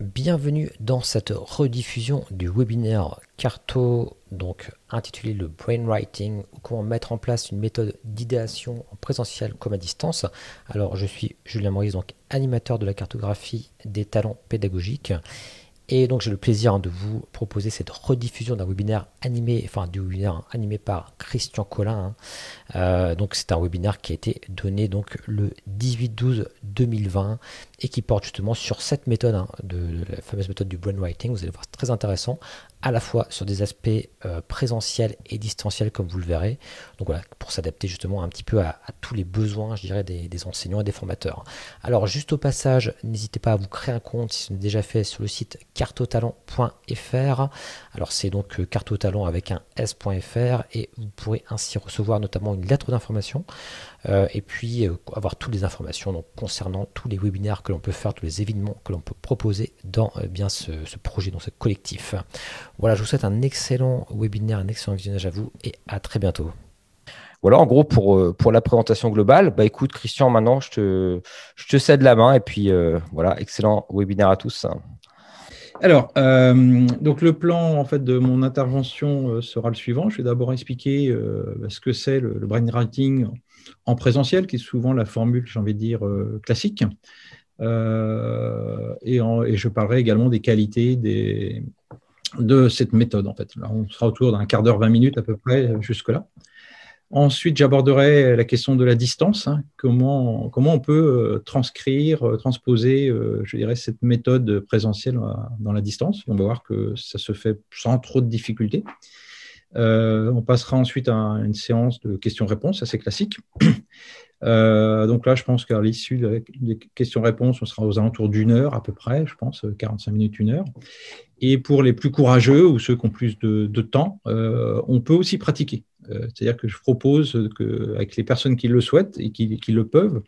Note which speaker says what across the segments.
Speaker 1: Bienvenue dans cette rediffusion du webinaire Carto, donc intitulé le Brainwriting, comment mettre en place une méthode d'idéation en présentiel comme à distance. Alors je suis Julien Maurice, donc animateur de la cartographie des talents pédagogiques. Et donc j'ai le plaisir de vous proposer cette rediffusion d'un webinaire animé, enfin du webinaire animé par Christian Collin. Hein. Euh, donc c'est un webinaire qui a été donné donc le 18-12-2020 et qui porte justement sur cette méthode, hein, de, la fameuse méthode du brainwriting. Vous allez voir, très intéressant, à la fois sur des aspects euh, présentiels et distanciels, comme vous le verrez. Donc voilà, pour s'adapter justement un petit peu à, tous les besoins, je dirais, des, enseignants et des formateurs. Alors, juste au passage, n'hésitez pas à vous créer un compte si ce n'est déjà fait sur le site cartotalent.fr. Alors, c'est donc euh, cartotalent avec un s.fr et vous pourrez ainsi recevoir notamment une lettre d'information euh, et puis euh, avoir toutes les informations concernant tous les webinaires que l'on peut faire, tous les événements que l'on peut proposer dans euh, bien ce, projet, dans ce collectif. Voilà, je vous souhaite un excellent webinaire, un excellent visionnage à vous et à très bientôt. Voilà, en gros, pour, pour la présentation globale, bah écoute, Christian, maintenant, je te, je te cède la main et puis voilà, excellent webinaire à tous.
Speaker 2: Alors, donc le plan en fait de mon intervention sera le suivant. Je vais d'abord expliquer ce que c'est le brainwriting en présentiel, qui est souvent la formule, j'ai envie de dire, euh, classique. Euh, et, je parlerai également des qualités de cette méthode, en fait. Là, on sera autour d'un quart d'heure, 20 minutes à peu près, jusque-là. Ensuite, j'aborderai la question de la distance, hein. comment, comment on peut euh, transcrire, transposer, je dirais, cette méthode présentielle dans la distance. On va voir que ça se fait sans trop de difficultés. Euh, on passera ensuite à une séance de questions-réponses, assez classique. Euh, donc là, je pense qu'à l'issue des questions-réponses, on sera aux alentours d'une heure à peu près, je pense, 45 euh, minutes, une heure. Et pour les plus courageux ou ceux qui ont plus de, temps, on peut aussi pratiquer. C'est-à-dire que je propose que, avec les personnes qui le souhaitent et qui, le peuvent,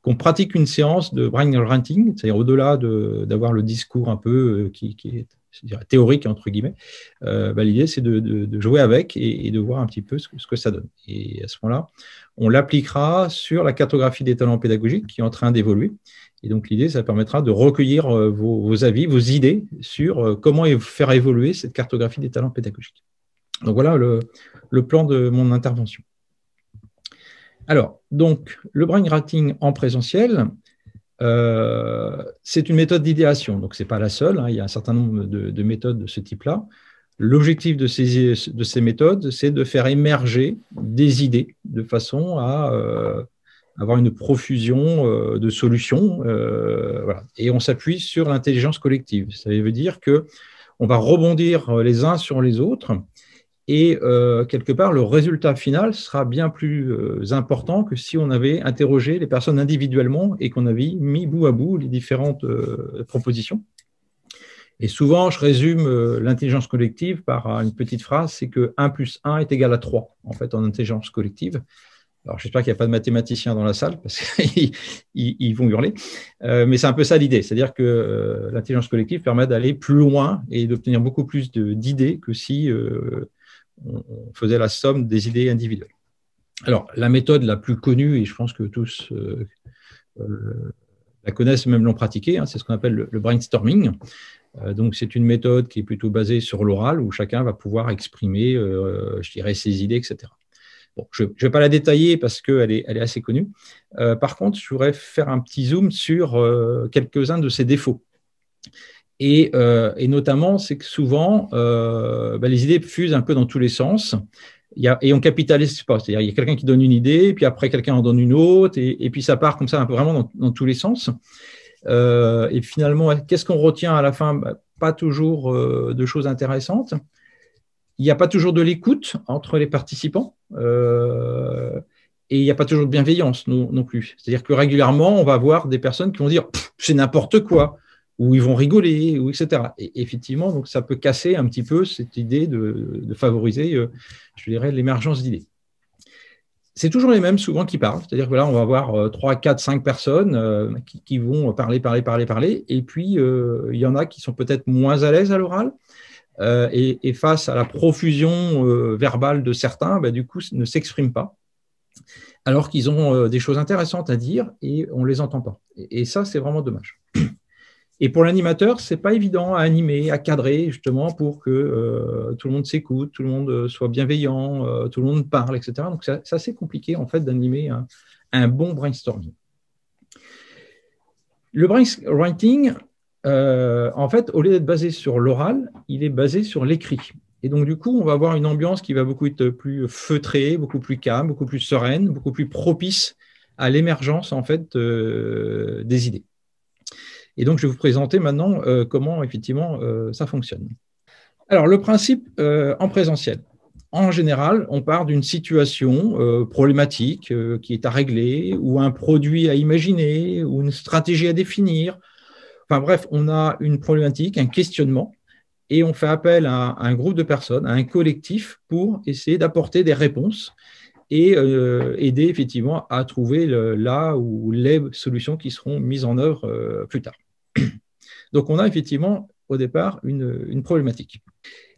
Speaker 2: qu'on pratique une séance de brain running c'est-à-dire au-delà d'avoir le discours un peu qui, qui est c'est-à-dire théorique entre guillemets, euh, bah, l'idée c'est de, jouer avec et, de voir un petit peu ce que, ça donne. Et à ce moment-là, on l'appliquera sur la cartographie des talents pédagogiques qui est en train d'évoluer. Et donc l'idée, ça permettra de recueillir euh, vos, avis, vos idées sur euh, comment faire évoluer cette cartographie des talents pédagogiques. Donc voilà le, le plan de mon intervention. Alors, donc, le brain rating en présentiel, euh, c'est une méthode d'idéation, donc ce n'est pas la seule, hein. il y a un certain nombre de, méthodes de ce type-là. L'objectif de ces, de ces, méthodes, c'est de faire émerger des idées de façon à euh, avoir une profusion euh, de solutions. Et on s'appuie sur l'intelligence collective. Ça veut dire que on va rebondir les uns sur les autres et euh, quelque part, le résultat final sera bien plus euh, important que si on avait interrogé les personnes individuellement et qu'on avait mis bout à bout les différentes euh, propositions. Et souvent, je résume l'intelligence collective par une petite phrase, c'est que 1 plus 1 est égal à 3, en fait, en intelligence collective. Alors, j'espère qu'il n'y a pas de mathématiciens dans la salle parce qu'ils vont hurler. mais c'est un peu ça l'idée. C'est-à-dire que l'intelligence collective permet d'aller plus loin et d'obtenir beaucoup plus d'idées que si on, faisait la somme des idées individuelles. Alors, la méthode la plus connue, et je pense que tous euh, euh, la connaissent même l'ont pratiquée, hein, c'est ce qu'on appelle le, brainstorming. Euh, donc, c'est une méthode qui est plutôt basée sur l'oral, où chacun va pouvoir exprimer, je dirais, ses idées, etc. Bon, je ne vais pas la détailler parce qu'elle est, elle est assez connue. par contre, je voudrais faire un petit zoom sur quelques-uns de ses défauts. Euh, et, notamment, c'est que souvent, euh, bah, les idées fusent un peu dans tous les sens. Il y a, et on capitalise pas. C'est-à-dire, il y a quelqu'un qui donne une idée, puis après, quelqu'un en donne une autre, et, puis ça part comme ça, un peu vraiment dans, tous les sens. Euh, et finalement, qu'est-ce qu'on retient à la fin bah, Pas toujours de choses intéressantes. Il n'y a pas toujours de l'écoute entre les participants et il n'y a pas toujours de bienveillance non, non plus. C'est-à-dire que régulièrement, on va voir des personnes qui vont dire c'est n'importe quoi où ils vont rigoler, ou etc. Et effectivement, donc ça peut casser un petit peu cette idée de, favoriser, euh, je dirais, l'émergence d'idées. C'est toujours les mêmes souvent qui parlent, c'est-à-dire que là, on va avoir 3, 4, 5 personnes euh, qui, vont parler, parler, parler, parler, et puis euh, il y en a qui sont peut-être moins à l'aise à l'oral, et, face à la profusion verbale de certains, ben, du coup, ne s'expriment pas alors qu'ils ont des choses intéressantes à dire et on ne les entend pas. Et, ça, c'est vraiment dommage. Et pour l'animateur, c'est pas évident à animer, à cadrer justement pour que euh, tout le monde s'écoute, tout le monde euh, soit bienveillant, euh, tout le monde parle, etc. Donc c'est assez compliqué en fait d'animer un, bon brainstorming. Le brainstorming, en fait, au lieu d'être basé sur l'oral, il est basé sur l'écrit. Et donc, du coup, on va avoir une ambiance qui va beaucoup être plus feutrée, beaucoup plus calme, beaucoup plus sereine, beaucoup plus propice à l'émergence, en fait, des idées. Et donc, je vais vous présenter maintenant euh, comment effectivement euh, ça fonctionne. Alors, le principe euh, en présentiel. En général, on part d'une situation problématique qui est à régler, ou un produit à imaginer, ou une stratégie à définir. Enfin bref, on a une problématique, un questionnement, et on fait appel à un groupe de personnes, à un collectif, pour essayer d'apporter des réponses et euh, aider effectivement à trouver le, là ou les solutions qui seront mises en œuvre euh, plus tard. Donc on a effectivement au départ une, problématique.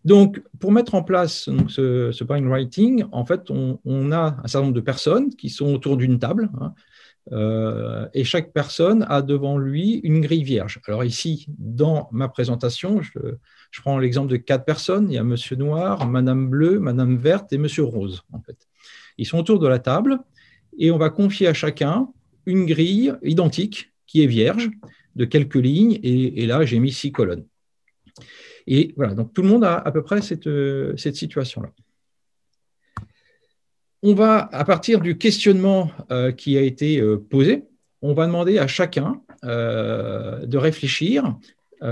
Speaker 2: Donc pour mettre en place donc, ce, ce writing, en fait on, a un certain nombre de personnes qui sont autour d'une table. Hein, euh, et chaque personne a devant lui une grille vierge. Alors ici, dans ma présentation, je, je prends l'exemple de quatre personnes. Il y a Monsieur Noir, Madame Bleue, Madame Verte et Monsieur Rose, en fait. Ils sont autour de la table et on va confier à chacun une grille identique qui est vierge de quelques lignes et, là j'ai mis six colonnes. Et voilà, donc tout le monde a à peu près cette, euh, situation-là. On va, à partir du questionnement euh, qui a été euh, posé, on va demander à chacun de réfléchir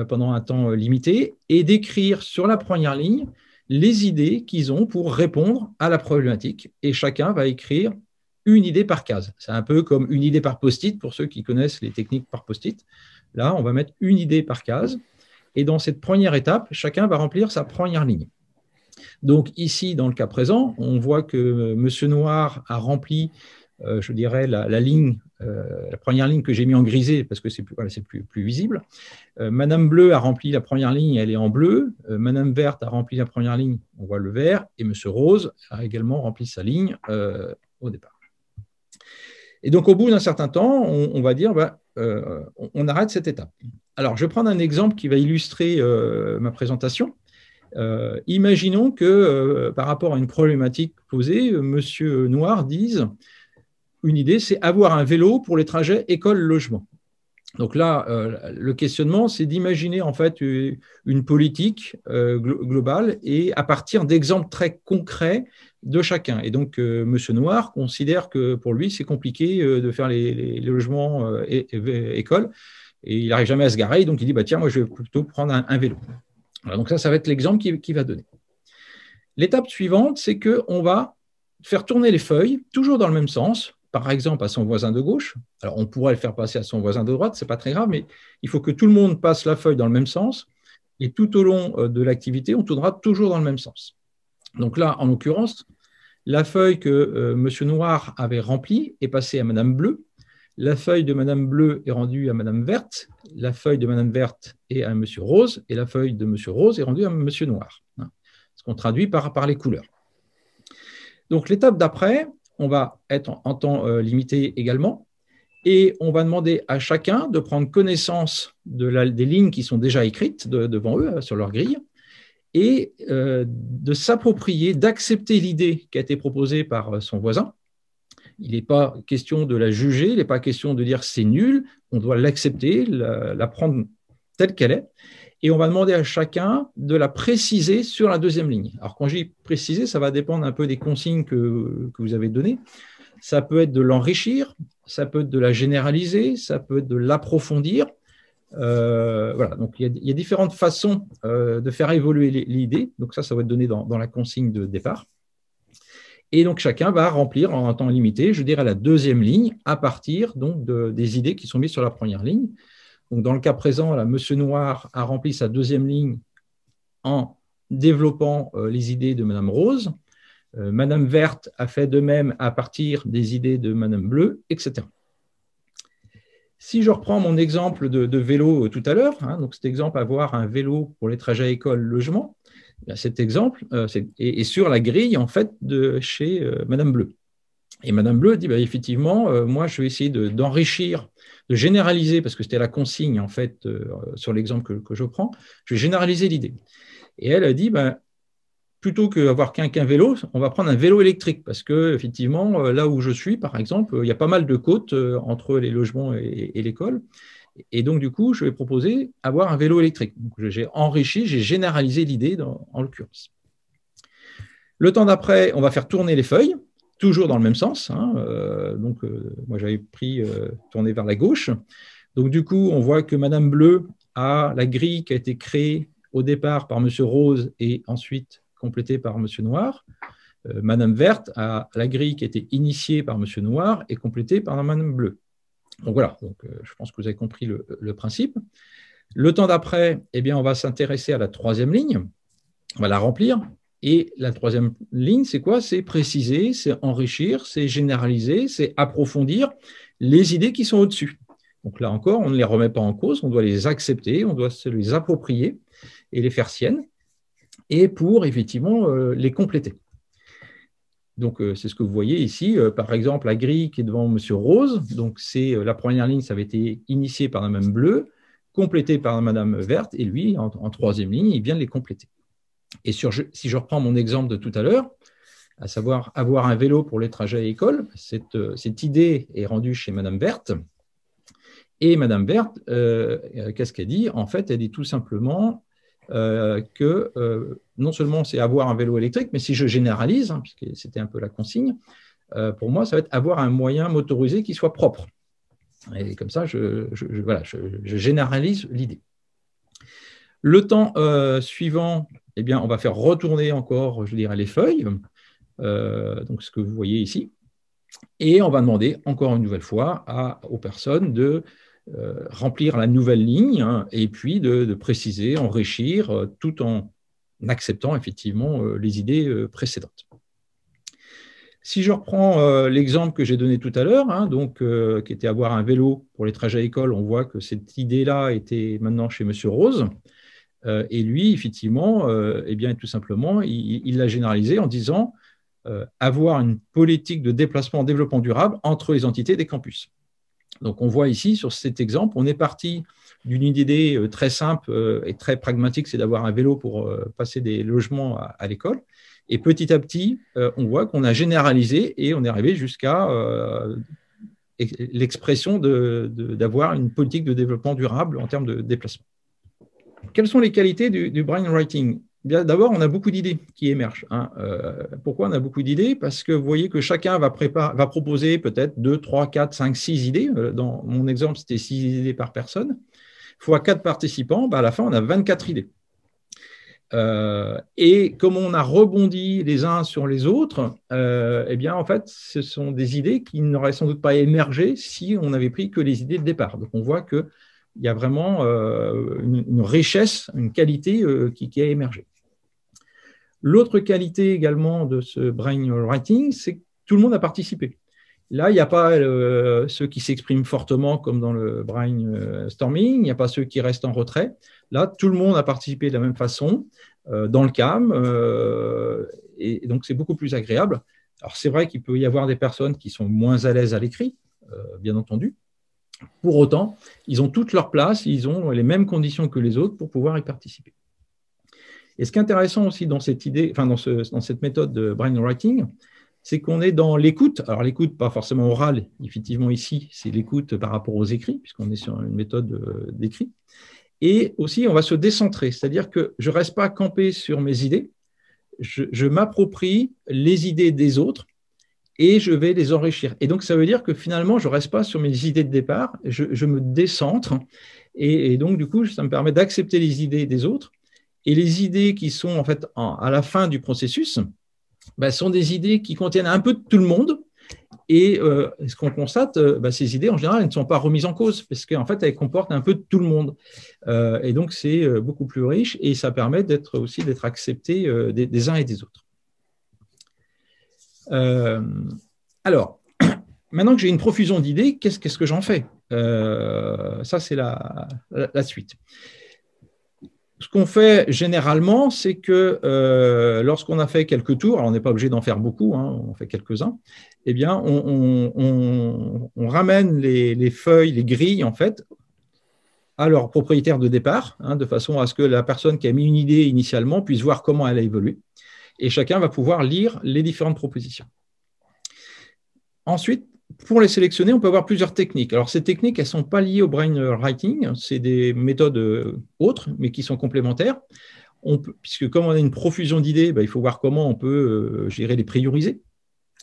Speaker 2: pendant un temps limité et d'écrire sur la première ligne les idées qu'ils ont pour répondre à la problématique. Et chacun va écrire une idée par case. C'est un peu comme une idée par post-it pour ceux qui connaissent les techniques par post-it. Là, on va mettre une idée par case. Et dans cette première étape, chacun va remplir sa première ligne. Donc ici, dans le cas présent, on voit que Monsieur Noir a rempli euh, je dirais, la, ligne, euh, la première ligne que j'ai mis en grisé parce que c'est plus, visible. Euh, Madame bleue a rempli la première ligne, elle est en bleu. Madame verte a rempli la première ligne, on voit le vert. Et Monsieur Rose a également rempli sa ligne au départ. Et donc, au bout d'un certain temps, on, va dire, bah, on, arrête cette étape. Alors, je vais prendre un exemple qui va illustrer ma présentation. imaginons que, par rapport à une problématique posée, Monsieur Noir dise une idée, c'est avoir un vélo pour les trajets école-logement. Donc là, euh, le questionnement, c'est d'imaginer en fait euh, une politique euh, globale et à partir d'exemples très concrets de chacun. Et donc, M. Monsieur Noir considère que pour lui, c'est compliqué de faire les, logements et, école et il n'arrive jamais à se garer. Donc, il dit bah, tiens, moi, je vais plutôt prendre un, vélo. donc ça, ça va être l'exemple qu'il qui va donner. L'étape suivante, c'est qu'on va faire tourner les feuilles, toujours dans le même sens, par exemple, à son voisin de gauche. Alors, on pourrait le faire passer à son voisin de droite, ce n'est pas très grave, mais il faut que tout le monde passe la feuille dans le même sens. Et tout au long euh, de l'activité, on tournera toujours dans le même sens. Donc là, en l'occurrence, la feuille que M. Euh, Monsieur Noir avait remplie est passée à Madame Bleue. La feuille de Madame Bleue est rendue à Mme Verte. La feuille de Madame Verte est à M. Rose. Et la feuille de M. Rose est rendue à M. Noir. Hein, ce qu'on traduit par les couleurs. Donc l'étape d'après, on va être en, temps euh, limité également. Et on va demander à chacun de prendre connaissance des lignes qui sont déjà écrites devant eux euh, sur leur grille et euh, de s'approprier, d'accepter l'idée qui a été proposée par son voisin. Il n'est pas question de la juger, il n'est pas question de dire c'est nul, on doit l'accepter, la prendre telle qu'elle est et on va demander à chacun de la préciser sur la deuxième ligne. Alors quand j'ai préciser, ça va dépendre un peu des consignes que, vous avez données. Ça peut être de l'enrichir, ça peut être de la généraliser, ça peut être de l'approfondir. Euh, voilà, donc il y, a, différentes façons euh, de faire évoluer l'idée. Donc ça, ça va être donné dans, la consigne de départ. Et donc chacun va remplir en temps limité, je dirais, la deuxième ligne à partir donc des idées qui sont mises sur la première ligne dans le cas présent, M. Monsieur Noir a rempli sa deuxième ligne en développant euh, les idées de Madame Rose. Euh, Madame Verte a fait de même à partir des idées de Madame Bleu, etc. Si je reprends mon exemple de, vélo euh, tout à l'heure, hein, donc cet exemple avoir un vélo pour les trajets école-logement, cet exemple est, sur la grille en fait de chez Madame Bleu. Et Madame Bleu dit, bah, effectivement, euh, moi, je vais essayer d'enrichir, de, généraliser, parce que c'était la consigne, en fait, euh, sur l'exemple que, je prends, je vais généraliser l'idée. Et elle a dit, bah, plutôt qu'avoir qu'un vélo, on va prendre un vélo électrique, parce que, effectivement, euh, là où je suis, par exemple, il y a pas mal de côtes entre les logements et, l'école. Et donc, du coup, je vais proposer avoir un vélo électrique. J'ai enrichi, j'ai généralisé l'idée en l'occurrence. Le temps d'après, on va faire tourner les feuilles toujours dans le même sens. Hein, euh, donc, euh, moi, j'avais pris euh, tourné vers la gauche. Donc, du coup, on voit que Madame Bleue a la grille qui a été créée au départ par Monsieur Rose et ensuite complétée par Monsieur Noir. Madame Verte a la grille qui a été initiée par Monsieur Noir et complétée par Madame Bleue. Donc voilà, donc, je pense que vous avez compris le, principe. Le temps d'après, eh bien, on va s'intéresser à la troisième ligne. On va la remplir et la troisième ligne, c'est quoi C'est préciser, c'est enrichir, c'est généraliser, c'est approfondir les idées qui sont au-dessus. Donc là encore, on ne les remet pas en cause, on doit les accepter, on doit se les approprier et les faire siennes, et pour effectivement euh, les compléter. Donc euh, c'est ce que vous voyez ici, euh, par exemple la grille qui est devant M. Rose. Donc c'est la première ligne, ça avait été initié par Madame Bleue, complété par Madame Verte, et lui en, en troisième ligne, il vient de les compléter. Et si je reprends mon exemple de tout à l'heure, à savoir avoir un vélo pour les trajets à l'école, euh, cette, idée est rendue chez Madame Berthe. Et Madame Berthe, euh, euh, qu'est-ce qu'elle dit En fait, elle dit tout simplement que non seulement c'est avoir un vélo électrique, mais si je généralise, hein, puisque c'était un peu la consigne, pour moi, ça va être avoir un moyen motorisé qui soit propre. Et comme ça, je, généralise l'idée. Le temps suivant eh on va faire retourner encore, je dirais, les feuilles, euh, donc ce que vous voyez ici, et on va demander encore une nouvelle fois aux personnes de euh, remplir la nouvelle ligne hein, et puis de, préciser, enrichir, euh, tout en acceptant effectivement les idées précédentes. Si je reprends l'exemple que j'ai donné tout à l'heure, hein, donc qui était avoir un vélo pour les trajets à école, on voit que cette idée-là était maintenant chez Monsieur Rose. Euh, et lui, effectivement, euh, eh bien, tout simplement, il l'a généralisé en disant euh, avoir une politique de déplacement en développement durable entre les entités des campus. Donc, on voit ici, sur cet exemple, on est parti d'une idée très simple et très pragmatique, c'est d'avoir un vélo pour passer des logements à l'école. Et petit à petit, on voit qu'on a généralisé et on est arrivé jusqu'à l'expression d'avoir une politique de développement durable en termes de déplacement quelles sont les qualités du, brainwriting D'abord, on a beaucoup d'idées qui émergent. Hein. Euh, pourquoi on a beaucoup d'idées Parce que vous voyez que chacun va, proposer peut-être 2, 3, 4, 5, 6 idées. Euh, dans mon exemple, c'était 6 idées par personne. Fois 4 participants, bah, à la fin, on a 24 idées. Euh, et comme on a rebondi les uns sur les autres, eh bien, en fait, ce sont des idées qui n'auraient sans doute pas émergé si on avait pris que les idées de départ. Donc, on voit que il y a vraiment euh, une, richesse, une qualité euh, qui, a émergé. L'autre qualité également de ce brainwriting, c'est que tout le monde a participé. Là, il n'y a pas euh, ceux qui s'expriment fortement comme dans le brainstorming, il n'y a pas ceux qui restent en retrait. Là, tout le monde a participé de la même façon dans le CAM, et donc c'est beaucoup plus agréable. Alors c'est vrai qu'il peut y avoir des personnes qui sont moins à l'aise à l'écrit, bien entendu, pour autant, ils ont toute leur place, ils ont les mêmes conditions que les autres pour pouvoir y participer. Et ce qui est intéressant aussi dans cette idée, enfin dans, cette méthode de brainwriting, c'est qu'on est dans l'écoute. Alors l'écoute, pas forcément orale, effectivement ici, c'est l'écoute par rapport aux écrits, puisqu'on est sur une méthode euh, d'écrit. Et aussi, on va se décentrer, c'est-à-dire que je ne reste pas campé sur mes idées, je m'approprie les idées des autres et je vais les enrichir. Et donc, ça veut dire que finalement, je reste pas sur mes idées de départ, je, me décentre, et, donc, du coup, ça me permet d'accepter les idées des autres, et les idées qui sont en fait à la fin du processus bah, sont des idées qui contiennent un peu de tout le monde, et euh, ce qu'on constate, euh, bah, ces idées, en général, elles ne sont pas remises en cause, parce qu'en fait, elles comportent un peu de tout le monde. Euh, et donc, c'est beaucoup plus riche, et ça permet d'être aussi d'être accepté des uns et des autres. Euh, alors, maintenant que j'ai une profusion d'idées, qu'est-ce, que j'en fais euh, Ça, c'est la, suite. Ce qu'on fait généralement, c'est que euh, lorsqu'on a fait quelques tours, alors on n'est pas obligé d'en faire beaucoup, hein, on fait quelques-uns, eh bien, on, ramène les, feuilles, les grilles, en fait, à leur propriétaire de départ, hein, de façon à ce que la personne qui a mis une idée initialement puisse voir comment elle a évolué et chacun va pouvoir lire les différentes propositions. Ensuite, pour les sélectionner, on peut avoir plusieurs techniques. Alors, ces techniques, elles ne sont pas liées au brain writing, c'est des méthodes euh, autres, mais qui sont complémentaires. On puisque comme on a une profusion d'idées, bah, il faut voir comment on peut gérer euh, les prioriser.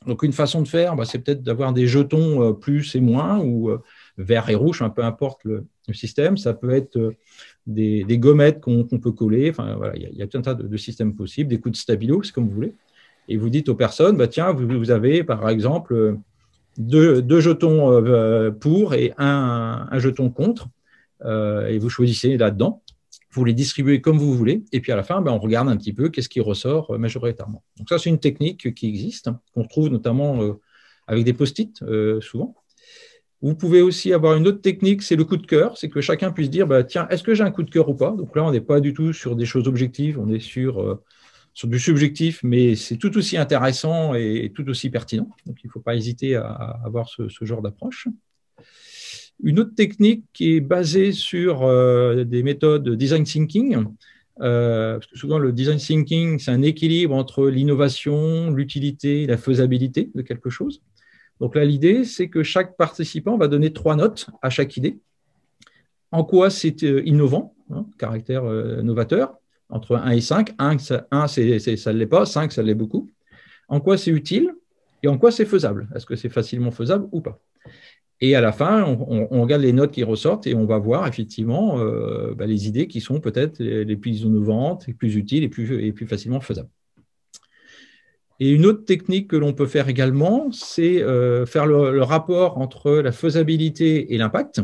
Speaker 2: Donc, une façon de faire, bah, c'est peut-être d'avoir des jetons euh, plus et moins, ou vert et rouge, hein, peu importe le, système. Ça peut être euh, des, gommettes qu'on peut coller. Enfin, voilà, il y, a tout un tas de, systèmes possibles, des coups de stabilo, c'est comme vous voulez. Et vous dites aux personnes, bah, tiens, vous, avez par exemple euh, deux, jetons euh, pour et un, jeton contre. et vous choisissez là-dedans. Vous les distribuez comme vous voulez. Et puis à la fin, bah, on regarde un petit peu qu'est-ce qui ressort majoritairement. Donc ça, c'est une technique qui existe, hein, qu'on trouve notamment avec des post-it souvent. Vous pouvez aussi avoir une autre technique, c'est le coup de cœur, c'est que chacun puisse dire, bah, tiens, est-ce que j'ai un coup de cœur ou pas Donc là, on n'est pas du tout sur des choses objectives, on est sur, euh, du subjectif, mais c'est tout aussi intéressant et, tout aussi pertinent. Donc il ne faut pas hésiter à, avoir ce, genre d'approche. Une autre technique qui est basée sur euh, des méthodes design thinking, euh, parce que souvent le design thinking, c'est un équilibre entre l'innovation, l'utilité, la faisabilité de quelque chose. Donc là, l'idée, c'est que chaque participant va donner trois notes à chaque idée. En quoi c'est euh, innovant, hein, caractère euh, novateur, entre 1 et 5. 1, ça, ça ne l'est pas, 5, ça l'est beaucoup. En quoi c'est utile et en quoi c'est faisable. Est-ce que c'est facilement faisable ou pas et à la fin, on, regarde les notes qui ressortent et on va voir effectivement euh, bah, les idées qui sont peut-être les plus innovantes, les plus utiles et plus, et plus facilement faisables. Et une autre technique que l'on peut faire également, c'est euh, faire le, rapport entre la faisabilité et l'impact.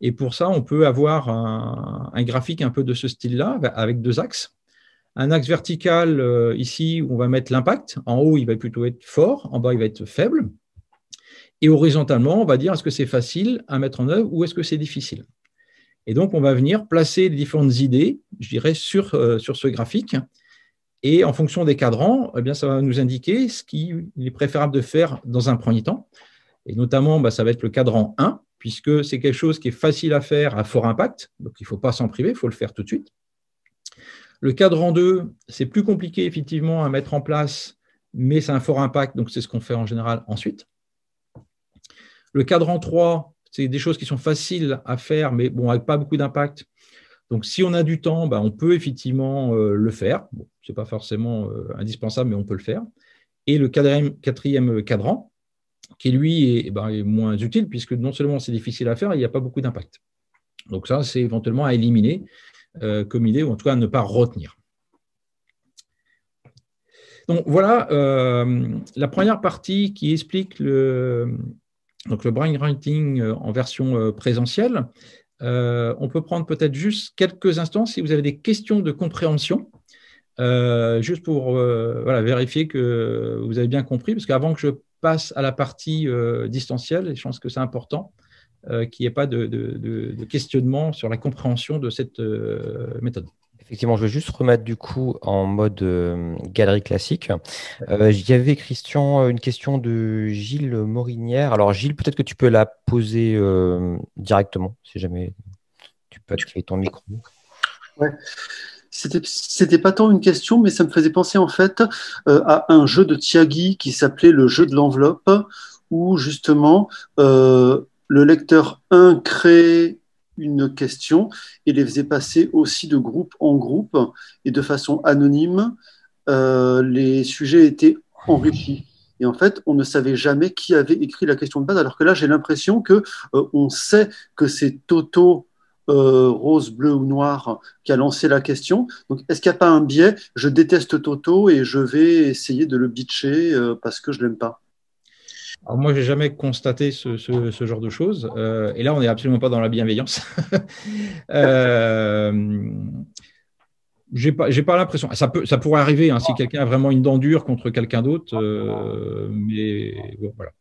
Speaker 2: Et pour ça, on peut avoir un, graphique un peu de ce style-là, avec deux axes. Un axe vertical, euh, ici, où on va mettre l'impact. En haut, il va plutôt être fort, en bas, il va être faible. Et horizontalement, on va dire est-ce que c'est facile à mettre en œuvre ou est-ce que c'est difficile Et donc, on va venir placer les différentes idées, je dirais, sur euh, ce graphique. Et en fonction des cadrans, eh bien, ça va nous indiquer ce qu'il est préférable de faire dans un premier temps. Et notamment, bah, ça va être le cadran 1, puisque c'est quelque chose qui est facile à faire à fort impact. Donc, il ne faut pas s'en priver, il faut le faire tout de suite. Le cadran 2, c'est plus compliqué effectivement à mettre en place, mais c'est un fort impact, donc c'est ce qu'on fait en général ensuite. Le cadran 3, c'est des choses qui sont faciles à faire, mais bon, avec pas beaucoup d'impact. Donc, si on a du temps, bah, on peut effectivement euh, le faire. Ce n'est pas forcément euh, indispensable, mais on peut le faire. Et le quatrième, cadran, qui lui eh ben, est, moins utile, puisque non seulement c'est difficile à faire, il n'y a pas beaucoup d'impact. Donc, ça, c'est éventuellement à éliminer euh, comme idée, ou en tout cas à ne pas retenir. Donc voilà la première partie qui explique le, donc le brainwriting en version présentielle. Euh, on peut prendre peut-être juste quelques instants si vous avez des questions de compréhension, euh, juste pour euh, vérifier que vous avez bien compris, parce qu'avant que je passe à la partie distancielle, je pense que c'est important qu'il n'y ait pas de, questionnement sur la compréhension de cette méthode.
Speaker 1: Effectivement, je vais juste remettre du coup en mode euh, galerie classique. Il euh, y avait Christian euh, une question de Gilles Morinière. Alors Gilles, peut-être que tu peux la poser
Speaker 3: directement, si jamais tu peux activer ton micro. Ouais. C'était pas tant une question, mais ça me faisait penser en fait à un jeu de Tiagi qui s'appelait le jeu de l'enveloppe, où justement le lecteur 1 crée une question et les faisait passer aussi de groupe en groupe et de façon anonyme. Euh, les sujets étaient enrichis. Et en fait, on ne savait jamais qui avait écrit la question de base, alors que là, j'ai l'impression que euh, on sait que c'est Toto euh, rose, bleu ou noir qui a lancé la question. Donc, est-ce qu'il n'y a pas un biais Je déteste Toto et je vais essayer de le bitcher parce que je l'aime pas.
Speaker 2: Alors moi, j'ai jamais constaté ce, ce, genre de choses. Euh, et là, on n'est absolument pas dans la bienveillance. euh, j'ai pas, pas l'impression. Ça peut, ça pourrait arriver hein, si ah. quelqu'un a vraiment une dent dure contre quelqu'un
Speaker 3: d'autre. Euh, mais voilà.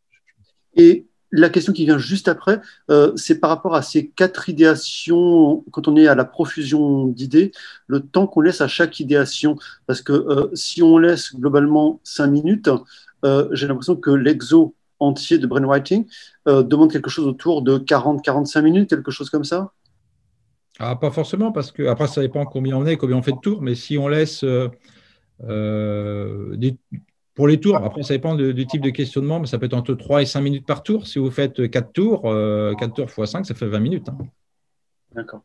Speaker 3: Et la question qui vient juste après, euh, c'est par rapport à ces quatre idéations, quand on est à la profusion d'idées, le temps qu'on laisse à chaque idéation. Parce que si on laisse globalement cinq minutes, j'ai l'impression que l'exo entier de brainwriting euh, demande quelque chose autour de 40-45 minutes, quelque chose comme ça
Speaker 2: ah, Pas forcément, parce que après, ça dépend combien on est, combien on fait de tours, mais si on laisse euh, euh, pour les tours, après, ça dépend du type de questionnement, mais ça peut être entre 3 et 5 minutes par tour. Si vous faites 4 tours, 4 tours x 5, ça fait 20 minutes. Hein.
Speaker 3: D'accord.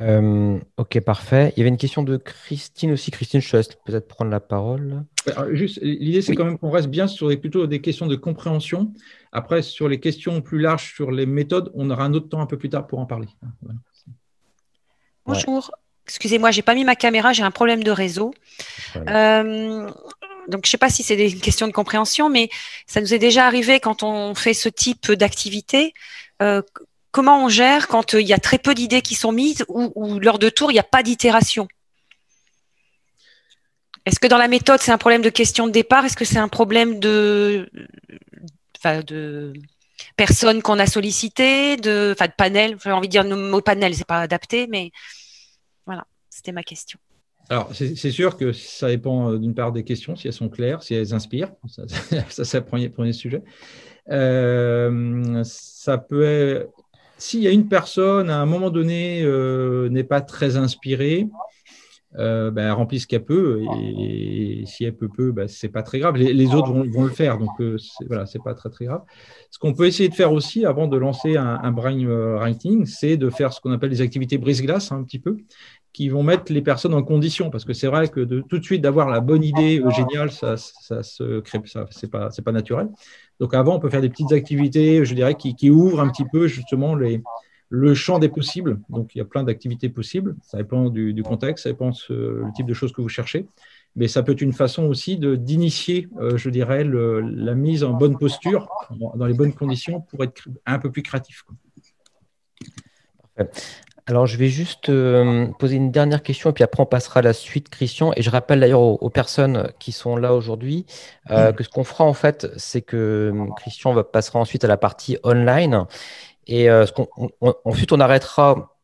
Speaker 1: Euh, ok, parfait. Il y avait une question de Christine aussi. Christine, je te laisse peut-être prendre la parole.
Speaker 2: Euh, juste, l'idée, c'est quand même qu'on reste bien sur les, plutôt des questions de compréhension. Après, sur les questions plus larges sur les méthodes, on aura un autre temps un peu plus tard pour en parler.
Speaker 4: Bonjour. Excusez-moi, j'ai pas mis ma caméra, j'ai un problème de réseau. Euh, donc, je ne sais pas si c'est une question de compréhension, mais ça nous est déjà arrivé quand on fait ce type d'activité comment on gère quand euh, il y a très peu d'idées qui sont mises ou, lors de tour, il n'y a pas d'itération Est-ce que dans la méthode, c'est un problème de question de départ Est-ce que c'est un problème de, personnes qu'on a sollicitées, de, enfin, de panel J'ai envie de dire nos mot panel, c'est pas adapté, mais voilà, c'était ma question.
Speaker 2: Alors, c'est sûr que ça dépend euh, d'une part des questions, si elles sont claires, si elles inspirent. Ça, c'est le premier, sujet. Euh, ça peut s'il y a une personne à un moment donné euh, n'est pas très inspirée, euh, ben, elle remplit ce qu'elle peut et, si elle peut peu, ce ben, c'est pas très grave. Les, autres vont, le faire, donc euh, ce voilà, c'est pas très très grave. Ce qu'on peut essayer de faire aussi avant de lancer un, brainwriting, euh, c'est de faire ce qu'on appelle des activités brise-glace hein, un petit peu, qui vont mettre les personnes en condition, parce que c'est vrai que de, tout de suite d'avoir la bonne idée géniale, ça, ça, se crée, ça c'est pas c'est pas naturel. Donc avant, on peut faire des petites activités, je dirais, qui, ouvrent un petit peu justement le champ des possibles. Donc il y a plein d'activités possibles. Ça dépend du, contexte, ça dépend du type de choses que vous cherchez. Mais ça peut être une façon aussi d'initier, euh, je dirais, la mise en bonne posture, dans les bonnes conditions, pour être un peu plus créatif. Quoi.
Speaker 1: Alors, je vais juste euh, poser une dernière question et puis après, on passera à la suite, Christian. Et je rappelle d'ailleurs aux, personnes qui sont là aujourd'hui euh, mm. que ce qu'on fera en fait, c'est que euh, Christian va, passera ensuite à la partie online. Et ce ensuite, on arrêtera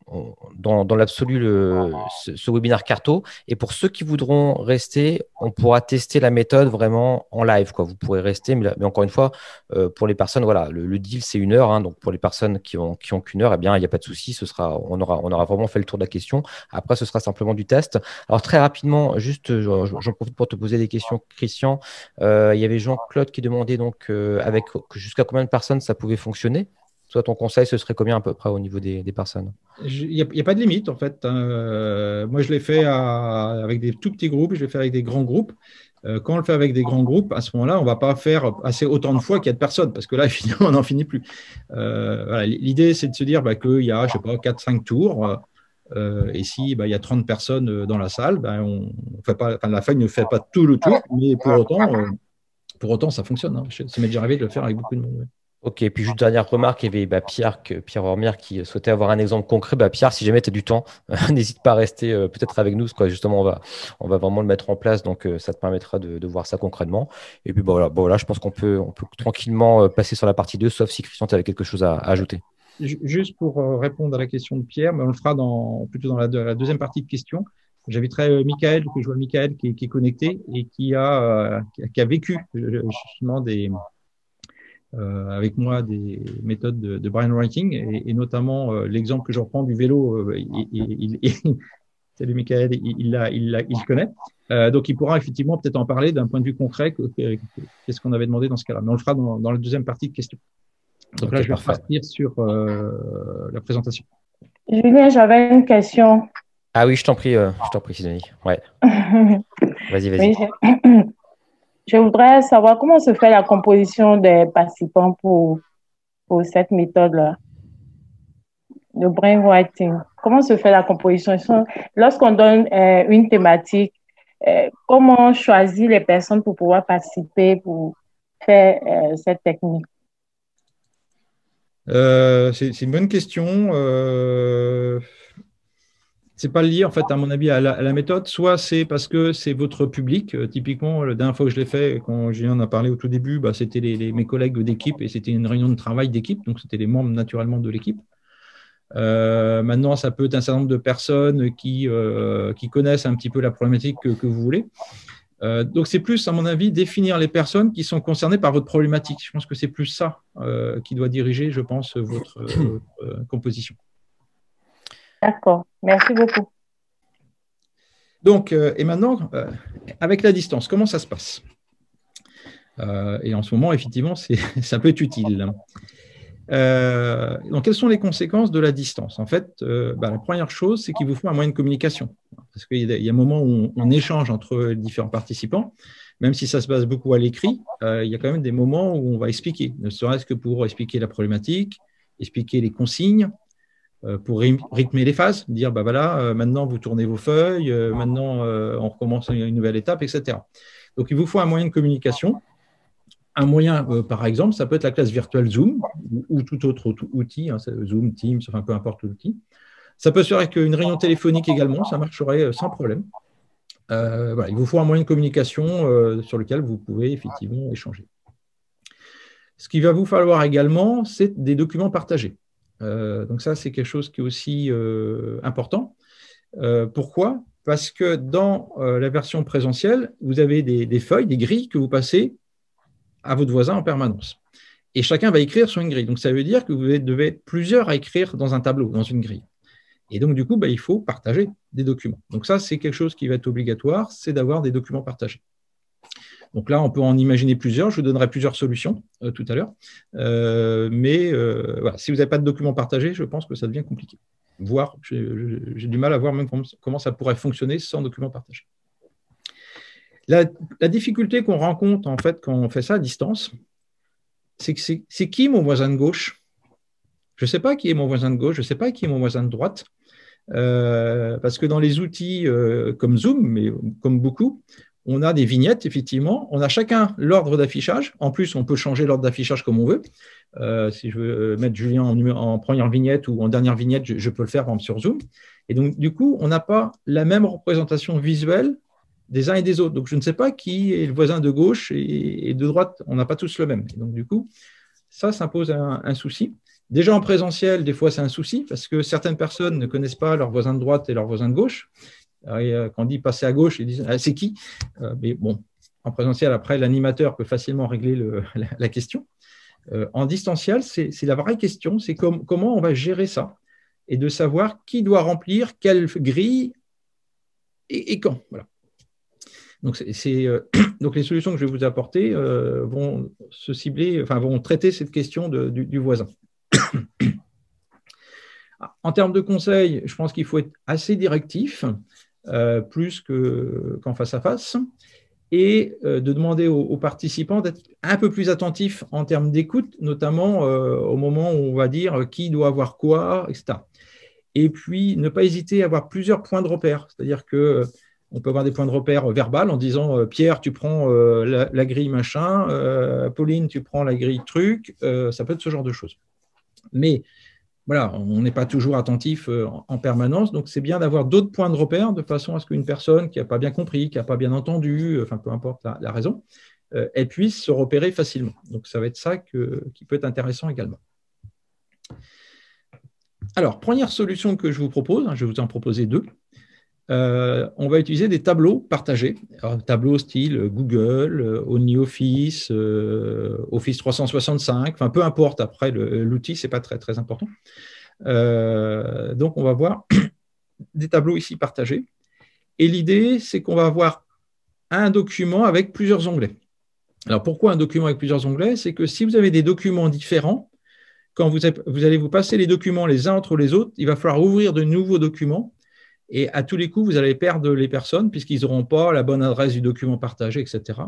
Speaker 1: dans, l'absolu ce, webinaire carto. Et pour ceux qui voudront rester, on pourra tester la méthode vraiment en live. Vous pourrez rester, mais, encore une fois, euh, pour les personnes, voilà, le, deal c'est une heure. Hein. donc pour les personnes qui ont qui ont qu'une heure, eh bien il n'y a pas de souci. Ce sera, on aura vraiment fait le tour de la question. Après, ce sera simplement du test. Alors très rapidement, juste, j'en profite pour te poser des questions, Christian. Euh, il y avait Jean-Claude qui demandait donc euh, avec jusqu'à combien de personnes ça pouvait fonctionner. Toi, ton conseil, ce serait combien à peu près au niveau des, personnes
Speaker 2: Il n'y a, pas de limite en fait. Hein. Euh, moi, je l'ai fait avec des tout petits groupes, je l'ai fait avec des grands groupes. Euh, quand on le fait avec des grands groupes, à ce moment-là, on ne va pas faire assez autant de fois qu'il y a de personnes, parce que là, finalement, on n'en finit plus. Euh, l'idée, c'est de se dire bah, qu'il y a, je sais pas, 4-5 tours. et si bah, y a 30 personnes dans la salle, ben, on fait pas, la feuille ne fait pas tout le tour, mais pour autant, pour autant ça fonctionne. Hein. Ça m'est déjà arrivé de le faire avec beaucoup de monde.
Speaker 1: Ok, puis juste dernière remarque, il y avait bah, Pierre, que, Pierre Ormire qui euh, souhaitait avoir un exemple concret. Bah, Pierre, si jamais tu as du temps, n'hésite pas à rester euh, peut-être avec nous, quoi. justement, on va, on va vraiment le mettre en place, donc euh, ça te permettra de, voir ça concrètement. Et puis bah, voilà, bon, là, je pense qu'on peut, on peut tranquillement passer sur la partie 2, sauf si Christian, tu avais quelque chose à, ajouter.
Speaker 2: Juste pour répondre à la question de Pierre, mais on le fera dans, plutôt dans la, deuxième partie de question. J'inviterai Michael, que je vois Michael qui, est connecté et qui a, qui a vécu justement des, euh, avec moi des méthodes de, de brainwriting et, notamment euh, l'exemple que je reprends du vélo. Euh, il, Salut Michael, il, la, il, il connaît. donc il pourra effectivement peut-être en parler d'un point de vue concret, qu'est-ce qu'on avait demandé dans ce cas-là. Mais on le fera dans, la deuxième partie de questions.
Speaker 1: Donc là, je vais repartir sur la présentation.
Speaker 4: Julien, j'avais une question.
Speaker 1: Ah oui, je t'en prie, je t'en prie, Sidonie. Ouais. vas-y, vas-y.
Speaker 4: je voudrais savoir comment se fait la composition des participants pour, pour cette méthode-là, le brainwriting. Comment se fait la composition Lorsqu'on donne euh, une thématique, euh, comment on les personnes pour pouvoir participer, pour faire euh, cette technique
Speaker 2: C'est une bonne question c'est pas lié en fait à mon avis à la, méthode. Soit c'est parce que c'est votre public. Euh, typiquement, la dernière fois que je l'ai fait, quand Julien en a parlé au tout début, bah, c'était mes collègues d'équipe et c'était une réunion de travail d'équipe, donc c'était les membres naturellement de l'équipe. Euh, maintenant, ça peut être un certain nombre de personnes qui, euh, connaissent un petit peu la problématique que, vous voulez. donc, c'est plus, à mon avis, définir les personnes qui sont concernées par votre problématique. Je pense que c'est plus ça qui doit diriger, je pense, votre composition. D'accord. Merci beaucoup. Donc, euh, et maintenant, euh, avec la distance, comment ça se passe euh, Et en ce moment, effectivement, ça peut être utile. donc, quelles sont les conséquences de la distance En fait, bah, la première chose, c'est qu'il vous faut un moyen de communication. Parce qu'il y, a un moment où on, on, échange entre différents participants. Même si ça se passe beaucoup à l'écrit, il y a quand même des moments où on va expliquer, ne serait-ce que pour expliquer la problématique, expliquer les consignes, euh, pour rythmer les phases, dire bah voilà, euh, maintenant vous tournez vos feuilles, euh, maintenant on recommence une nouvelle étape, etc. Donc il vous faut un moyen de communication. Un moyen, par exemple, ça peut être la classe virtuelle Zoom ou, tout autre outil, hein, Zoom, Teams, enfin peu importe l'outil. Ça peut se faire avec une réunion téléphonique également, ça marcherait sans problème. il vous faut un moyen de communication sur lequel vous pouvez effectivement échanger. Ce qu'il va vous falloir également, c'est des documents partagés. Euh, donc ça, c'est quelque chose qui est aussi euh, important. Euh, pourquoi Parce que dans la version présentielle, vous avez des, feuilles, des grilles que vous passez à votre voisin en permanence. Et chacun va écrire sur une grille. Donc ça veut dire que vous devez plusieurs à écrire dans un tableau, dans une grille. Et donc, du coup, bah, il faut partager des documents. Donc, ça, c'est quelque chose qui va être obligatoire, c'est d'avoir des documents partagés. Donc là, on peut en imaginer plusieurs. Je vous donnerai plusieurs solutions euh, tout à l'heure. Euh, mais euh, voilà, si vous n'avez pas de documents partagés, je pense que ça devient compliqué. Voir, j'ai du mal à voir même comment ça pourrait fonctionner sans documents partagés. La, difficulté qu'on rencontre en fait quand on fait ça à distance, c'est que c'est qui mon voisin de gauche Je ne sais pas qui est mon voisin de gauche, je ne sais pas qui est mon voisin de droite. parce que dans les outils comme Zoom, mais comme beaucoup, on a des vignettes, effectivement. On a chacun l'ordre d'affichage. En plus, on peut changer l'ordre d'affichage comme on veut. Euh, si je veux euh, mettre Julien en, première vignette ou en dernière vignette, je, peux le faire sur Zoom. Et donc, du coup, on n'a pas la même représentation visuelle des uns et des autres. Donc, je ne sais pas qui est le voisin de gauche et, de droite. On n'a pas tous le même. Et donc, du coup, ça, s'impose un, un souci. Déjà en présentiel, des fois, c'est un souci parce que certaines personnes ne connaissent pas leur voisin de droite et leur voisin de gauche. Euh, quand on dit passer à gauche, ils disent ah, c'est qui euh, Mais bon, en présentiel, après, l'animateur peut facilement régler la, question. Euh, en distanciel, c'est la vraie question, c'est comment on va gérer ça et de savoir qui doit remplir quelle grille et, quand. Voilà. Donc, les solutions que je vais vous apporter vont se cibler, enfin vont traiter cette question du, du, voisin. en termes de conseils, je pense qu'il faut être assez directif. Euh, plus qu'en face à face, et euh, de demander aux, participants d'être un peu plus attentifs en termes d'écoute, notamment euh, au moment où on va dire qui doit avoir quoi, etc. Et puis, ne pas hésiter à avoir plusieurs points de repère, c'est-à-dire que on peut avoir des points de repère verbal en disant Pierre, tu prends la, grille machin, Pauline, tu prends la grille truc, ça peut être ce genre de choses. Mais voilà, on n'est pas toujours attentif euh, en permanence. Donc, c'est bien d'avoir d'autres points de repère de façon à ce qu'une personne qui n'a pas bien compris, qui n'a pas bien entendu, euh, enfin, peu importe la, raison, euh, elle puisse se repérer facilement. Donc, ça va être ça qui peut être intéressant également. Alors, première solution que je vous propose, hein, je vais vous en proposer deux. Euh, on va utiliser des tableaux partagés, tableaux style euh, Google, euh, OmniOffice, Office 365, enfin peu importe. Après, l'outil c'est pas très très important. donc, on va voir des tableaux ici partagés. Et l'idée, c'est qu'on va avoir un document avec plusieurs onglets. Alors, pourquoi un document avec plusieurs onglets C'est que si vous avez des documents différents, quand vous allez vous passer les documents les uns entre les autres, il va falloir ouvrir de nouveaux documents et à tous les coups, vous allez perdre les personnes puisqu'ils n'auront pas la bonne adresse du document partagé, etc.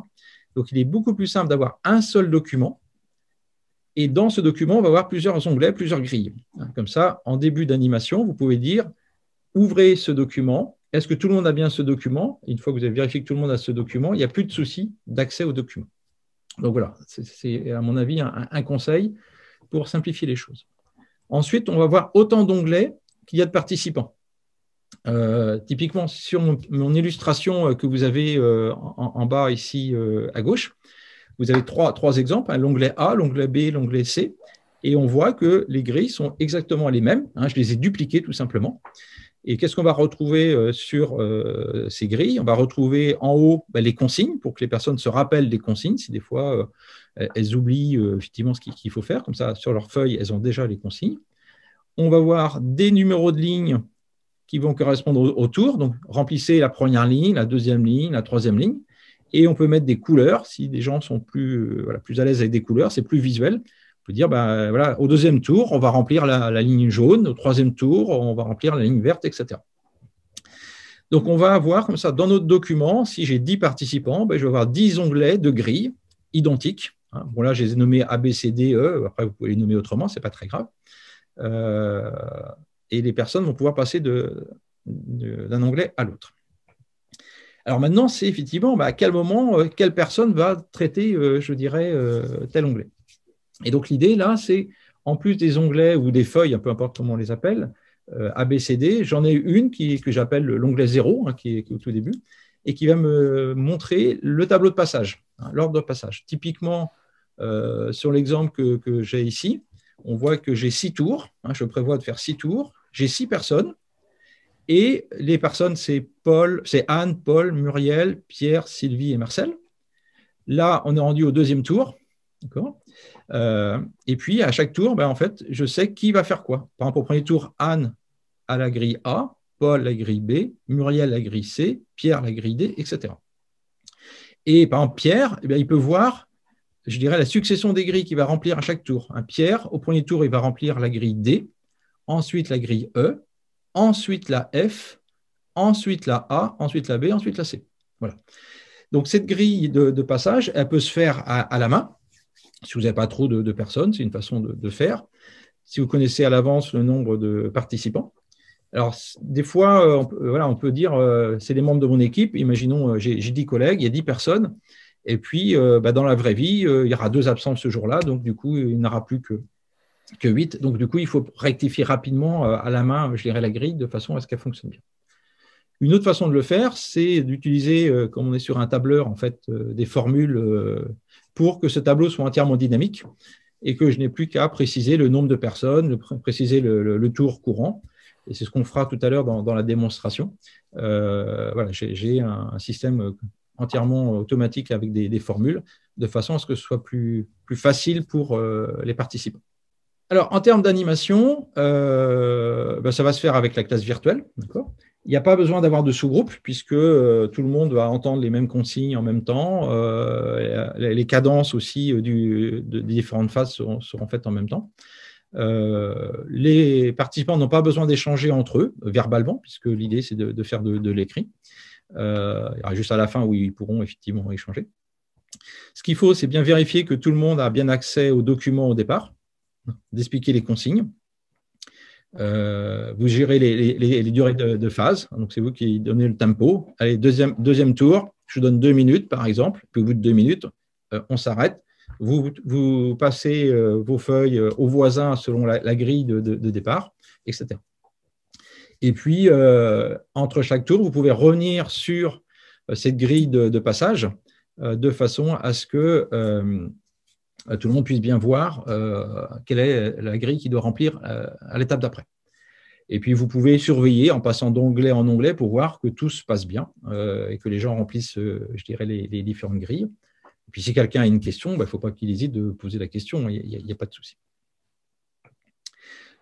Speaker 2: Donc, il est beaucoup plus simple d'avoir un seul document. Et dans ce document, on va avoir plusieurs onglets, plusieurs grilles. Hein, comme ça, en début d'animation, vous pouvez dire, ouvrez ce document. Est-ce que tout le monde a bien ce document Une fois que vous avez vérifié que tout le monde a ce document, il n'y a plus de souci d'accès au document. Donc voilà, c'est à mon avis un, conseil pour simplifier les choses. Ensuite, on va voir autant d'onglets qu'il y a de participants. Euh, typiquement, sur mon, illustration euh, que vous avez euh, en, bas ici à gauche, vous avez trois, trois exemples, hein, l'onglet A, l'onglet B, l'onglet C, et on voit que les grilles sont exactement les mêmes. Hein, je les ai dupliquées tout simplement. Et qu'est-ce qu'on va retrouver sur ces grilles On va retrouver en haut bah, les consignes pour que les personnes se rappellent des consignes. Si des fois elles oublient effectivement ce qu'il faut faire, comme ça sur leur feuille, elles ont déjà les consignes. On va voir des numéros de lignes qui vont correspondre au tour. Donc, remplissez la première ligne, la deuxième ligne, la troisième ligne. Et on peut mettre des couleurs. Si des gens sont plus, euh, plus à l'aise avec des couleurs, c'est plus visuel. On peut dire, ben, voilà, au deuxième tour, on va remplir la, ligne jaune. Au troisième tour, on va remplir la ligne verte, etc. Donc, on va avoir comme ça, dans notre document, si j'ai 10 participants, ben, je vais avoir 10 onglets de grille identiques. Hein. Bon, là, je les ai nommés A, B, C, D, E. Après, vous pouvez les nommer autrement, c'est pas très grave. Euh, et les personnes vont pouvoir passer d'un onglet à l'autre. Alors maintenant, c'est effectivement bah, à quel moment, euh, quelle personne va traiter, euh, je dirais, euh, tel onglet. Et donc l'idée là, c'est en plus des onglets ou des feuilles, peu importe comment on les appelle, ABCD, j'en ai une qui, que j'appelle l'onglet 0, hein, qui, est, au tout début, et qui va me montrer le tableau de passage, hein, l'ordre de passage. Typiquement, sur l'exemple que, j'ai ici, on voit que j'ai six tours, hein, je prévois de faire six tours, j'ai six personnes. Et les personnes, c'est Paul, c'est Anne, Paul, Muriel, Pierre, Sylvie et Marcel. Là, on est rendu au deuxième tour. Euh, et puis, à chaque tour, ben, en fait, je sais qui va faire quoi. Par exemple, au premier tour, Anne à la grille A, Paul la grille B, Muriel la grille C, Pierre la grille D, etc. Et par exemple, Pierre, eh il peut voir, je dirais, la succession des grilles qu'il va remplir à chaque tour. Un Pierre, au premier tour, il va remplir la grille D ensuite la grille E, ensuite la F, ensuite la A, ensuite la B, ensuite la C. Voilà. Donc cette grille de, passage, elle peut se faire à, la main. Si vous n'avez pas trop de, personnes, c'est une façon de, faire. Si vous connaissez à l'avance le nombre de participants. Alors, des fois, euh, on, peut, voilà, on peut dire, euh, c'est des membres de mon équipe. Imaginons, euh, j'ai 10 collègues, il y a 10 personnes. Et puis, bah, dans la vraie vie, il y aura deux absences ce jour-là. Donc, du coup, il n'y aura plus que que 8. Donc, du coup, il faut rectifier rapidement euh, à la main, je dirais, la grille de façon à ce qu'elle fonctionne bien. Une autre façon de le faire, c'est d'utiliser, euh, comme on est sur un tableur, en fait, euh, des formules pour que ce tableau soit entièrement dynamique et que je n'ai plus qu'à préciser le nombre de personnes, préciser le, tour courant. Et c'est ce qu'on fera tout à l'heure dans, la démonstration. voilà, j'ai un, système entièrement automatique avec des, formules, de façon à ce que ce soit plus, facile pour les participants. Alors, en termes d'animation, euh, bah, ça va se faire avec la classe virtuelle. il n'y a pas besoin d'avoir de sous groupe puisque euh, tout le monde va entendre les mêmes consignes en même temps. Euh, les cadences aussi du, des différentes phases seront, faites en même temps. les participants n'ont pas besoin d'échanger entre eux verbalement puisque l'idée c'est de, faire de, de l'écrit. juste à la fin où ils pourront effectivement échanger. Ce qu'il faut, c'est bien vérifier que tout le monde a bien accès aux documents au départ d'expliquer les consignes. Euh, vous gérez les, durées de, phase, donc c'est vous qui donnez le tempo. Allez, deuxième, deuxième tour, je vous donne deux minutes par exemple, puis au bout de deux minutes, euh, on s'arrête. Vous, vous, passez euh, vos feuilles aux voisins selon la, grille de, départ, etc. Et puis, entre chaque tour, vous pouvez revenir sur cette grille de, passage de façon à ce que euh, tout le monde puisse bien voir euh, quelle est la grille qu'il doit remplir euh, à l'étape d'après. Et puis, vous pouvez surveiller en passant d'onglet en onglet pour voir que tout se passe bien et que les gens remplissent, je dirais, les, différentes grilles. Et puis, si quelqu'un a une question, il bah, ne faut pas qu'il hésite de poser la question, il n'y a, pas de souci.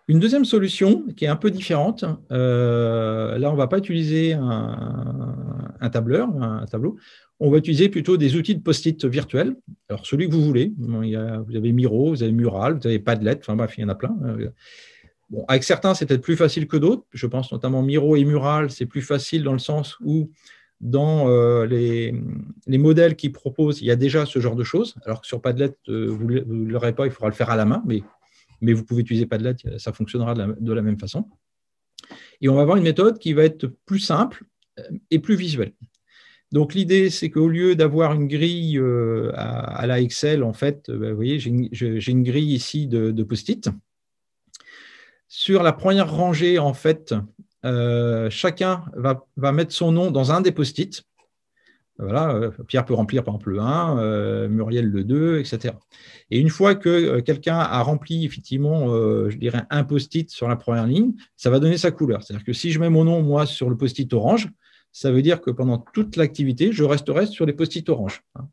Speaker 2: Une deuxième solution qui est un peu différente, euh, là on ne va pas utiliser un, tableur, un tableau, on va utiliser plutôt des outils de post-it virtuels. Alors celui que vous voulez, vous avez Miro, vous avez Mural, vous avez Padlet, enfin bref, il y en a plein. avec certains, c'est peut-être plus facile que d'autres. Je pense notamment Miro et Mural, c'est plus facile dans le sens où dans euh, les, modèles qu'ils proposent, il y a déjà ce genre de choses. Alors que sur Padlet, euh, vous ne l'aurez pas, il faudra le faire à la main, mais mais vous pouvez utiliser de Padlet, ça fonctionnera de la, même façon. Et on va avoir une méthode qui va être plus simple euh, et plus visuelle. Donc l'idée, c'est qu'au lieu d'avoir une grille euh, à, la Excel, en fait, euh, bah, vous voyez, j'ai une, grille ici de, post-it. Sur la première rangée, en fait, chacun va, va, mettre son nom dans un des post-it. Voilà, euh, Pierre peut remplir par exemple le 1, euh, Muriel le 2, etc. Et une fois que euh, quelqu'un a rempli effectivement, je dirais, un post-it sur la première ligne, ça va donner sa couleur. C'est-à-dire que si je mets mon nom, moi, sur le post-it orange, ça veut dire que pendant toute l'activité, je resterai sur les post-it orange. Hein.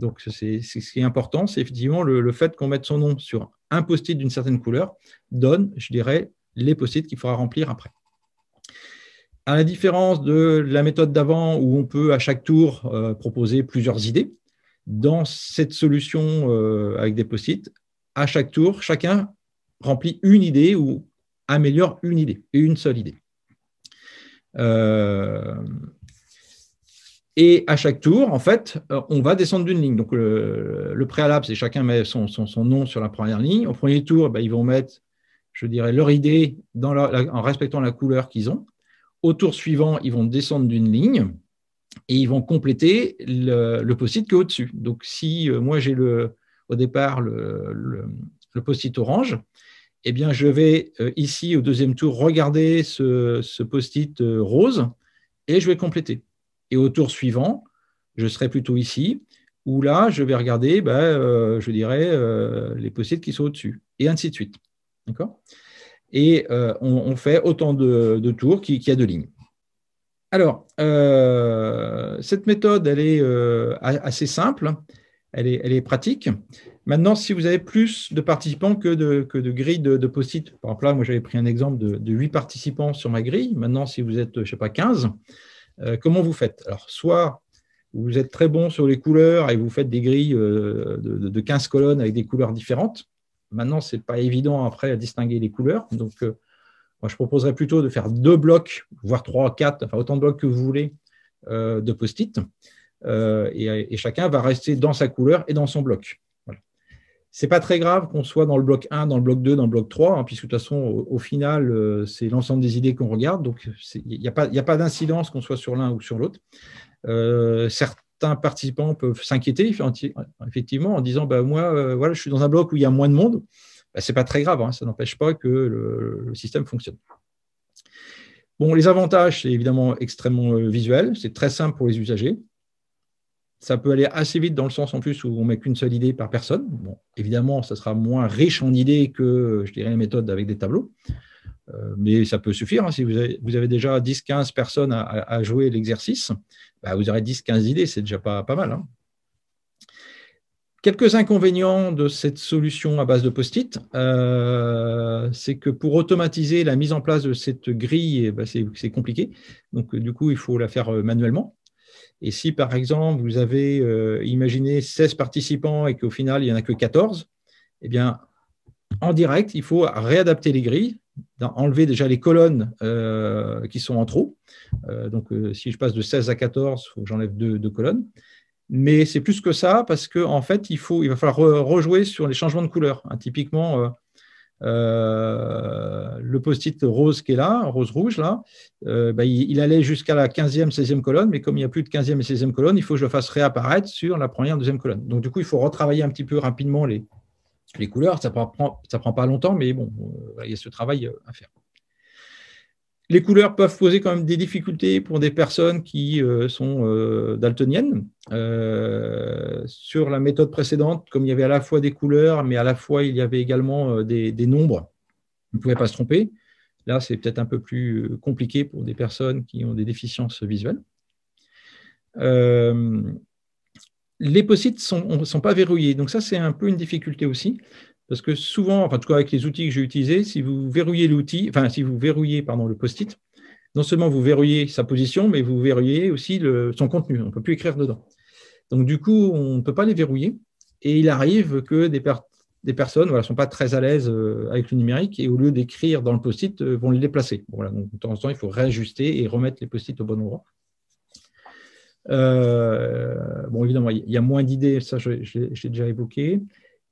Speaker 2: Donc, c'est, ce qui est important, c'est effectivement le, le, fait qu'on mette son nom sur un post-it d'une certaine couleur donne, je dirais, les post-it qu'il faudra remplir après. À la différence de la méthode d'avant où on peut à chaque tour euh, proposer plusieurs idées, dans cette solution euh, avec des post-it, à chaque tour, chacun remplit une idée ou améliore une idée, une seule idée. Euh, et à chaque tour, en fait, on va descendre d'une ligne. Donc, le, préalable, c'est chacun met son, nom sur la première ligne. Au premier tour, ben, ils vont mettre, je dirais, leur idée en respectant la couleur qu'ils ont. Au tour suivant, ils vont descendre d'une ligne et ils vont compléter le, post-it qui est au-dessus. Donc, si euh, moi j'ai le, au départ le, post-it orange, eh bien, je vais euh, ici au deuxième tour regarder ce, post-it euh, rose et je vais compléter. Et au tour suivant, je serai plutôt ici ou là, je vais regarder, bah, je dirais, les post-it qui sont au-dessus et ainsi de suite. D'accord et euh, on, fait autant de, tours qu'il y a de lignes. Alors, euh, cette méthode, elle est euh, assez simple, elle est, pratique. Maintenant, si vous avez plus de participants que de, grilles de, post-it, par exemple, là, moi j'avais pris un exemple de, 8 participants sur ma grille, maintenant, si vous êtes, je ne sais pas, 15, comment vous faites Alors, soit vous êtes très bon sur les couleurs et vous faites des grilles de 15 colonnes avec des couleurs différentes, Maintenant, ce n'est pas évident après à distinguer les couleurs. Donc, euh, moi, je proposerais plutôt de faire deux blocs, voire trois, quatre, enfin autant de blocs que vous voulez euh, de post-it. Euh, et, chacun va rester dans sa couleur et dans son bloc. Voilà. Ce n'est pas très grave qu'on soit dans le bloc 1, dans le bloc 2, dans le bloc 3, hein, puisque de toute façon, au, final, c'est l'ensemble des idées qu'on regarde. Donc, il n'y a pas, pas d'incidence qu'on soit sur l'un ou sur l'autre. certains certains participants peuvent s'inquiéter effectivement en disant bah, moi, euh, voilà, je suis dans un bloc où il y a moins de monde. Bah, Ce n'est pas très grave, hein, ça n'empêche pas que le, système fonctionne. Bon, les avantages, c'est évidemment extrêmement euh, visuel, c'est très simple pour les usagers. Ça peut aller assez vite dans le sens en plus où on met qu'une seule idée par personne. Bon, évidemment, ça sera moins riche en idées que, je dirais, les méthodes avec des tableaux. Euh, mais ça peut suffire. Hein. Si vous avez, déjà 10-15 personnes à, jouer l'exercice, bah, vous aurez 10-15 idées, c'est déjà pas, mal. Hein. Quelques inconvénients de cette solution à base de post-it, euh, c'est que pour automatiser la mise en place de cette grille, eh ben, c'est compliqué. Donc, du coup, il faut la faire euh, manuellement. Et si, par exemple, vous avez imaginé 16 participants et qu'au final, il n'y en a que 14, eh bien, en direct, il faut réadapter les grilles d'enlever déjà les colonnes euh, qui sont en trop. Euh, donc, euh, si je passe de 16 à 14, il faut que j'enlève deux, colonnes. Mais c'est plus que ça parce qu'en en fait, il, faut, il va falloir rejouer sur les changements de couleur. Hein, typiquement, le post-it rose qui est là, rose-rouge, là, bah, il, allait jusqu'à la 15e, 16e colonne, mais comme il n'y a plus de 15e et 16e colonne, il faut que je le fasse réapparaître sur la première, deuxième colonne. Donc, du coup, il faut retravailler un petit peu rapidement les, les couleurs, ça prend, prend pas longtemps, mais bon, euh, il y a ce travail euh, à faire. Les couleurs peuvent poser quand même des difficultés pour des personnes qui euh, sont daltoniennes. sur la méthode précédente, comme il y avait à la fois des couleurs, mais à la fois il y avait également des, des nombres, on ne pouvait pas se tromper. Là, c'est peut-être un peu plus compliqué pour des personnes qui ont des déficiences visuelles les post-it ne sont, pas verrouillés. Donc ça, c'est un peu une difficulté aussi, parce que souvent, enfin, en tout cas avec les outils que j'ai utilisés, si vous verrouillez l'outil, enfin si vous verrouillez pardon, le post-it, non seulement vous verrouillez sa position, mais vous verrouillez aussi son contenu. On ne peut plus écrire dedans. Donc du coup, on ne peut pas les verrouiller. Et il arrive que des, personnes ne voilà, sont pas très à l'aise euh, avec le numérique et au lieu d'écrire dans le post-it, euh, vont les déplacer. Voilà, donc de temps en temps, il faut réajuster et remettre les post-it au bon endroit. Euh, bon, évidemment, il y a moins d'idées, ça je, l'ai déjà évoqué.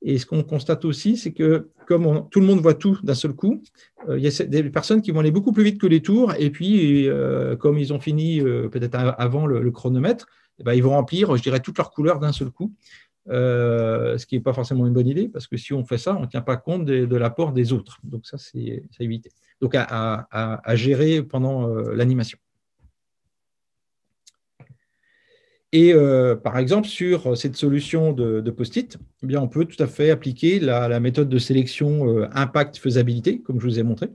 Speaker 2: Et ce qu'on constate aussi, c'est que comme tout le monde voit tout d'un seul coup, euh, il y a des personnes qui vont aller beaucoup plus vite que les tours. Et puis, euh, comme ils ont fini peut-être avant le, chronomètre, eh ben, ils vont remplir, je dirais, toutes leurs couleurs d'un seul coup. ce qui n'est pas forcément une bonne idée, parce que si on fait ça, on ne tient pas compte de, l'apport des autres. Donc ça, c'est éviter. Donc à gérer pendant l'animation. Et euh, par exemple, sur euh, cette solution de, post-it, eh on peut tout à fait appliquer la, méthode de sélection euh, impact-faisabilité, comme je vous ai montré,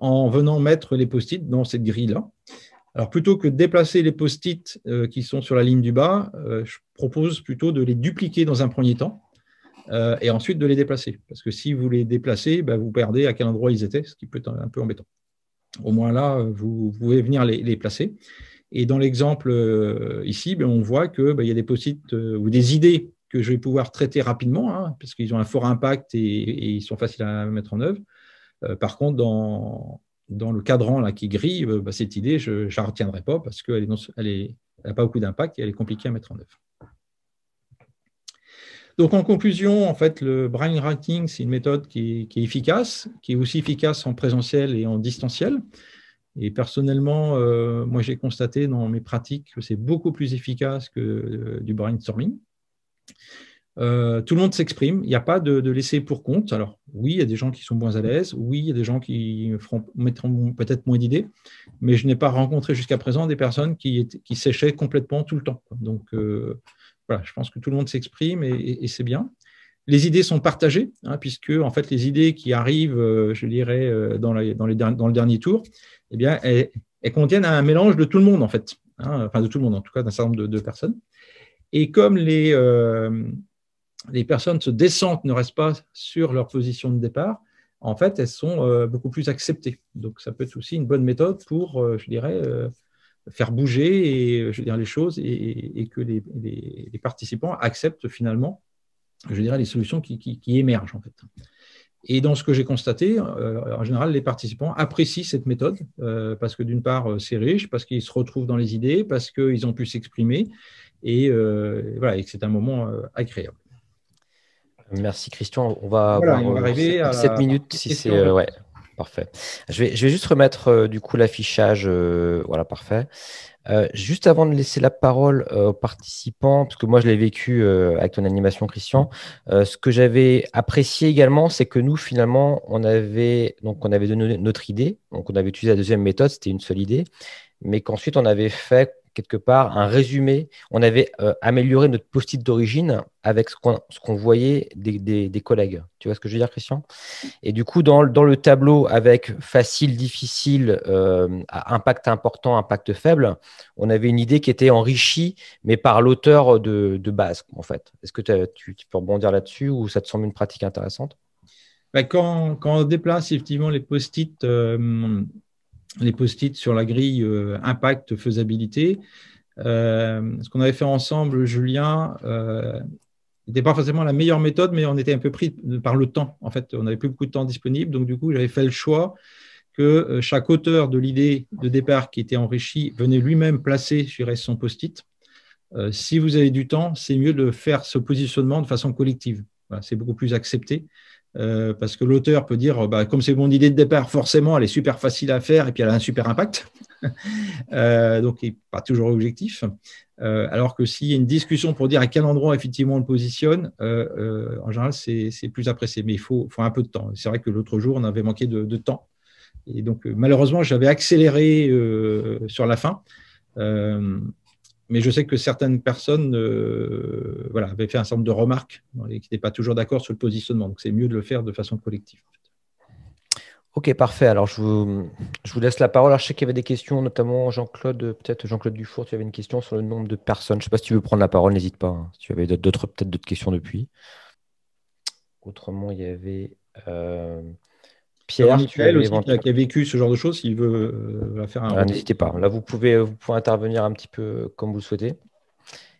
Speaker 2: en venant mettre les post-it dans cette grille-là. Alors, plutôt que de déplacer les post-it qui sont sur la ligne du bas, je propose plutôt de les dupliquer dans un premier temps et ensuite de les déplacer. Parce que si vous les déplacez, bah, vous perdez à quel endroit ils étaient, ce qui peut être un peu embêtant. Au moins là, vous, pouvez venir les placer. Et dans l'exemple euh, ici, ben, on voit qu'il ben, y a des euh, ou des idées que je vais pouvoir traiter rapidement, hein, parce qu'ils ont un fort impact et, ils sont faciles à mettre en œuvre. Euh, par contre, dans, le cadran là, qui grille, gris, ben, cette idée, je ne la retiendrai pas parce qu'elle n'a pas beaucoup d'impact et elle est compliquée à mettre en œuvre. Donc, en conclusion, en fait, le brain c'est une méthode qui est, efficace, qui est aussi efficace en présentiel et en distanciel. Et personnellement, euh, moi, j'ai constaté dans mes pratiques que c'est beaucoup plus efficace que euh, du brainstorming. Euh, tout le monde s'exprime, il n'y a pas de, laisser pour compte. Alors oui, il y a des gens qui sont moins à l'aise, oui, il y a des gens qui feront, mettront peut-être moins d'idées, mais je n'ai pas rencontré jusqu'à présent des personnes qui, séchaient complètement tout le temps. Donc voilà, je pense que tout le monde s'exprime et c'est bien. Les idées sont partagées, hein, puisque en fait les idées qui arrivent, euh, je dirais, euh, dans, les le dernier tour, eh bien, elles, contiennent un mélange de tout le monde en fait, hein, enfin de tout le monde en tout cas, d'un certain nombre de, personnes. Et comme les, euh, les personnes se descendent, ne restent pas sur leur position de départ, en fait, elles sont beaucoup plus acceptées. Donc, ça peut être aussi une bonne méthode pour, je dirais, faire bouger et, je les choses et, que les, participants acceptent finalement je dirais, les solutions qui, émergent en fait. Et dans ce que j'ai constaté, euh, en général, les participants apprécient cette méthode euh, parce que d'une part, euh, c'est riche, parce qu'ils se retrouvent dans les idées, parce qu'ils ont pu s'exprimer et, voilà, que c'est un moment
Speaker 1: agréable. Merci Christian. On va, arriver à 7 minutes si c'est. Ouais. Parfait. Je vais, juste remettre euh, du coup l'affichage. Euh, voilà, parfait. Euh, juste avant de laisser la parole aux participants, parce que moi je l'ai vécu avec ton animation, Christian. ce que j'avais apprécié également, c'est que nous finalement on avait donc on avait donné notre idée, donc on avait utilisé la deuxième méthode, c'était une seule idée, mais qu'ensuite on avait fait quelque part un résumé. On avait euh, amélioré notre post-it d'origine avec ce qu'on voyait des, collègues. Tu vois ce que je veux dire, Christian Et du coup, dans, le tableau avec facile, difficile, euh, impact important, impact faible, on avait une idée qui était enrichie, mais par l'auteur de, base, en fait. Est-ce que tu, peux rebondir là-dessus ou ça te semble une pratique intéressante
Speaker 2: bah, quand, on déplace effectivement les post-it, euh, les post-it sur la grille euh, impact faisabilité. Euh, ce qu'on avait fait ensemble, Julien, euh, n'était pas forcément la meilleure méthode, mais on était un peu pris par le temps. En fait, on n'avait plus beaucoup de temps disponible. Donc, du coup, j'avais fait le choix que chaque auteur de l'idée de départ qui était enrichi venait lui-même placer, sur son post-it. si vous avez du temps, c'est mieux de faire ce positionnement de façon collective. c'est beaucoup plus accepté euh, parce que l'auteur peut dire, bah, comme c'est mon idée de départ, forcément, elle est super facile à faire et puis elle a un super impact. Euh, donc, il n'est pas toujours objectif. Euh, alors que s'il y a une discussion pour dire à quel endroit effectivement on le positionne, en général, c'est plus apprécié. Mais il faut, faut, un peu de temps. C'est vrai que l'autre jour, on avait manqué de, de temps. Et donc, malheureusement, j'avais accéléré sur la fin. Mais je sais que certaines personnes euh, voilà, avaient fait un certain nombre de remarques et qui n'étaient pas toujours d'accord sur le positionnement. Donc, c'est mieux de le faire de façon collective.
Speaker 1: Ok, parfait. Alors, je vous, laisse la parole. je sais qu'il y avait des questions, notamment Jean-Claude, peut-être Jean-Claude Dufour, tu avais une question sur le nombre de personnes. Je ne sais pas si tu veux prendre la parole, n'hésite pas. Hein. si tu avais d'autres, peut-être d'autres questions depuis. Autrement, il y avait. Euh, Pierre, qui a vécu ce genre de choses, s'il veut euh, faire un. Ah, n'hésitez pas. Là, vous pouvez, euh, vous pouvez intervenir un petit peu euh, comme vous le souhaitez.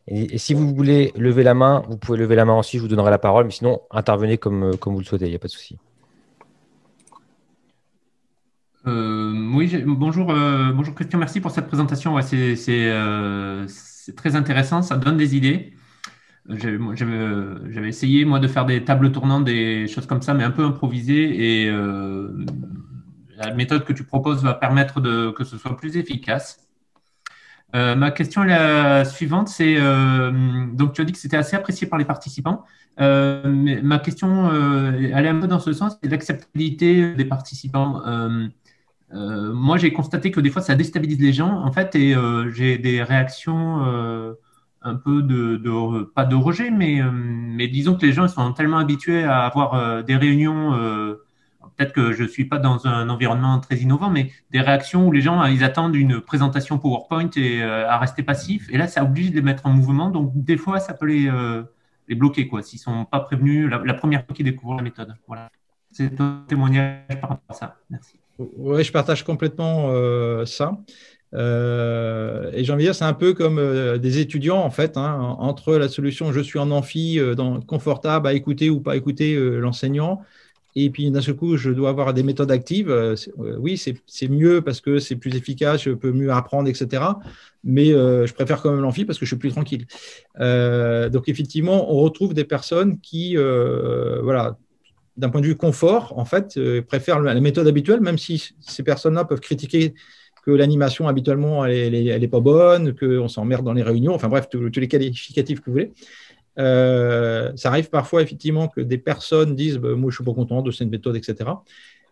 Speaker 1: Et, si vous voulez lever la main, vous pouvez lever la main aussi. Je vous donnerai la parole, mais sinon, intervenez comme, comme vous le souhaitez. Il n'y a pas de souci.
Speaker 4: oui, bonjour, bonjour Christian. Merci pour cette présentation. c'est très intéressant. Ça donne des idées. J'avais essayé, moi, de faire des tables tournantes, des choses comme ça, mais un peu improvisées. Et euh, la méthode que tu proposes va permettre de, que ce soit plus efficace. Euh, ma question est la suivante, c'est euh, donc tu as dit que c'était assez apprécié par les participants. ma question, elle est un peu dans ce sens, c'est l'acceptabilité des participants. moi, j'ai constaté que des fois, ça déstabilise les gens, en fait, et j'ai des réactions un peu de, pas de rejet, mais, euh, mais disons que les gens sont tellement habitués à avoir euh, des réunions. Euh, peut-être que je suis pas dans un environnement très innovant, mais des réactions où les gens ils attendent une présentation PowerPoint et à rester passifs. Et là, ça oblige de les mettre en mouvement. Donc des fois, ça peut les, bloquer quoi, s'ils sont pas prévenus la, première fois qu'ils découvrent la méthode. Voilà, c'est un témoignage par rapport à ça.
Speaker 2: Merci. Oui, je partage complètement ça. Euh, et j'ai envie de dire, c'est un peu comme euh, des étudiants, en fait, hein, entre la solution je suis en amphi, euh, dans, confortable à écouter ou pas écouter l'enseignant, et puis d'un seul coup, je dois avoir des méthodes actives. oui, c'est mieux parce que c'est plus efficace, je peux mieux apprendre, etc. Mais je préfère quand même l'amphi parce que je suis plus tranquille. donc, effectivement, on retrouve des personnes qui, voilà, d'un point de vue confort, en fait, préfèrent la méthode habituelle, même si ces personnes-là peuvent critiquer que l'animation habituellement elle n'est est pas bonne, qu'on s'emmerde dans les réunions, enfin bref, tous les qualificatifs que vous voulez. Euh, ça arrive parfois effectivement que des personnes disent bah, moi je suis pas content de cette méthode, etc.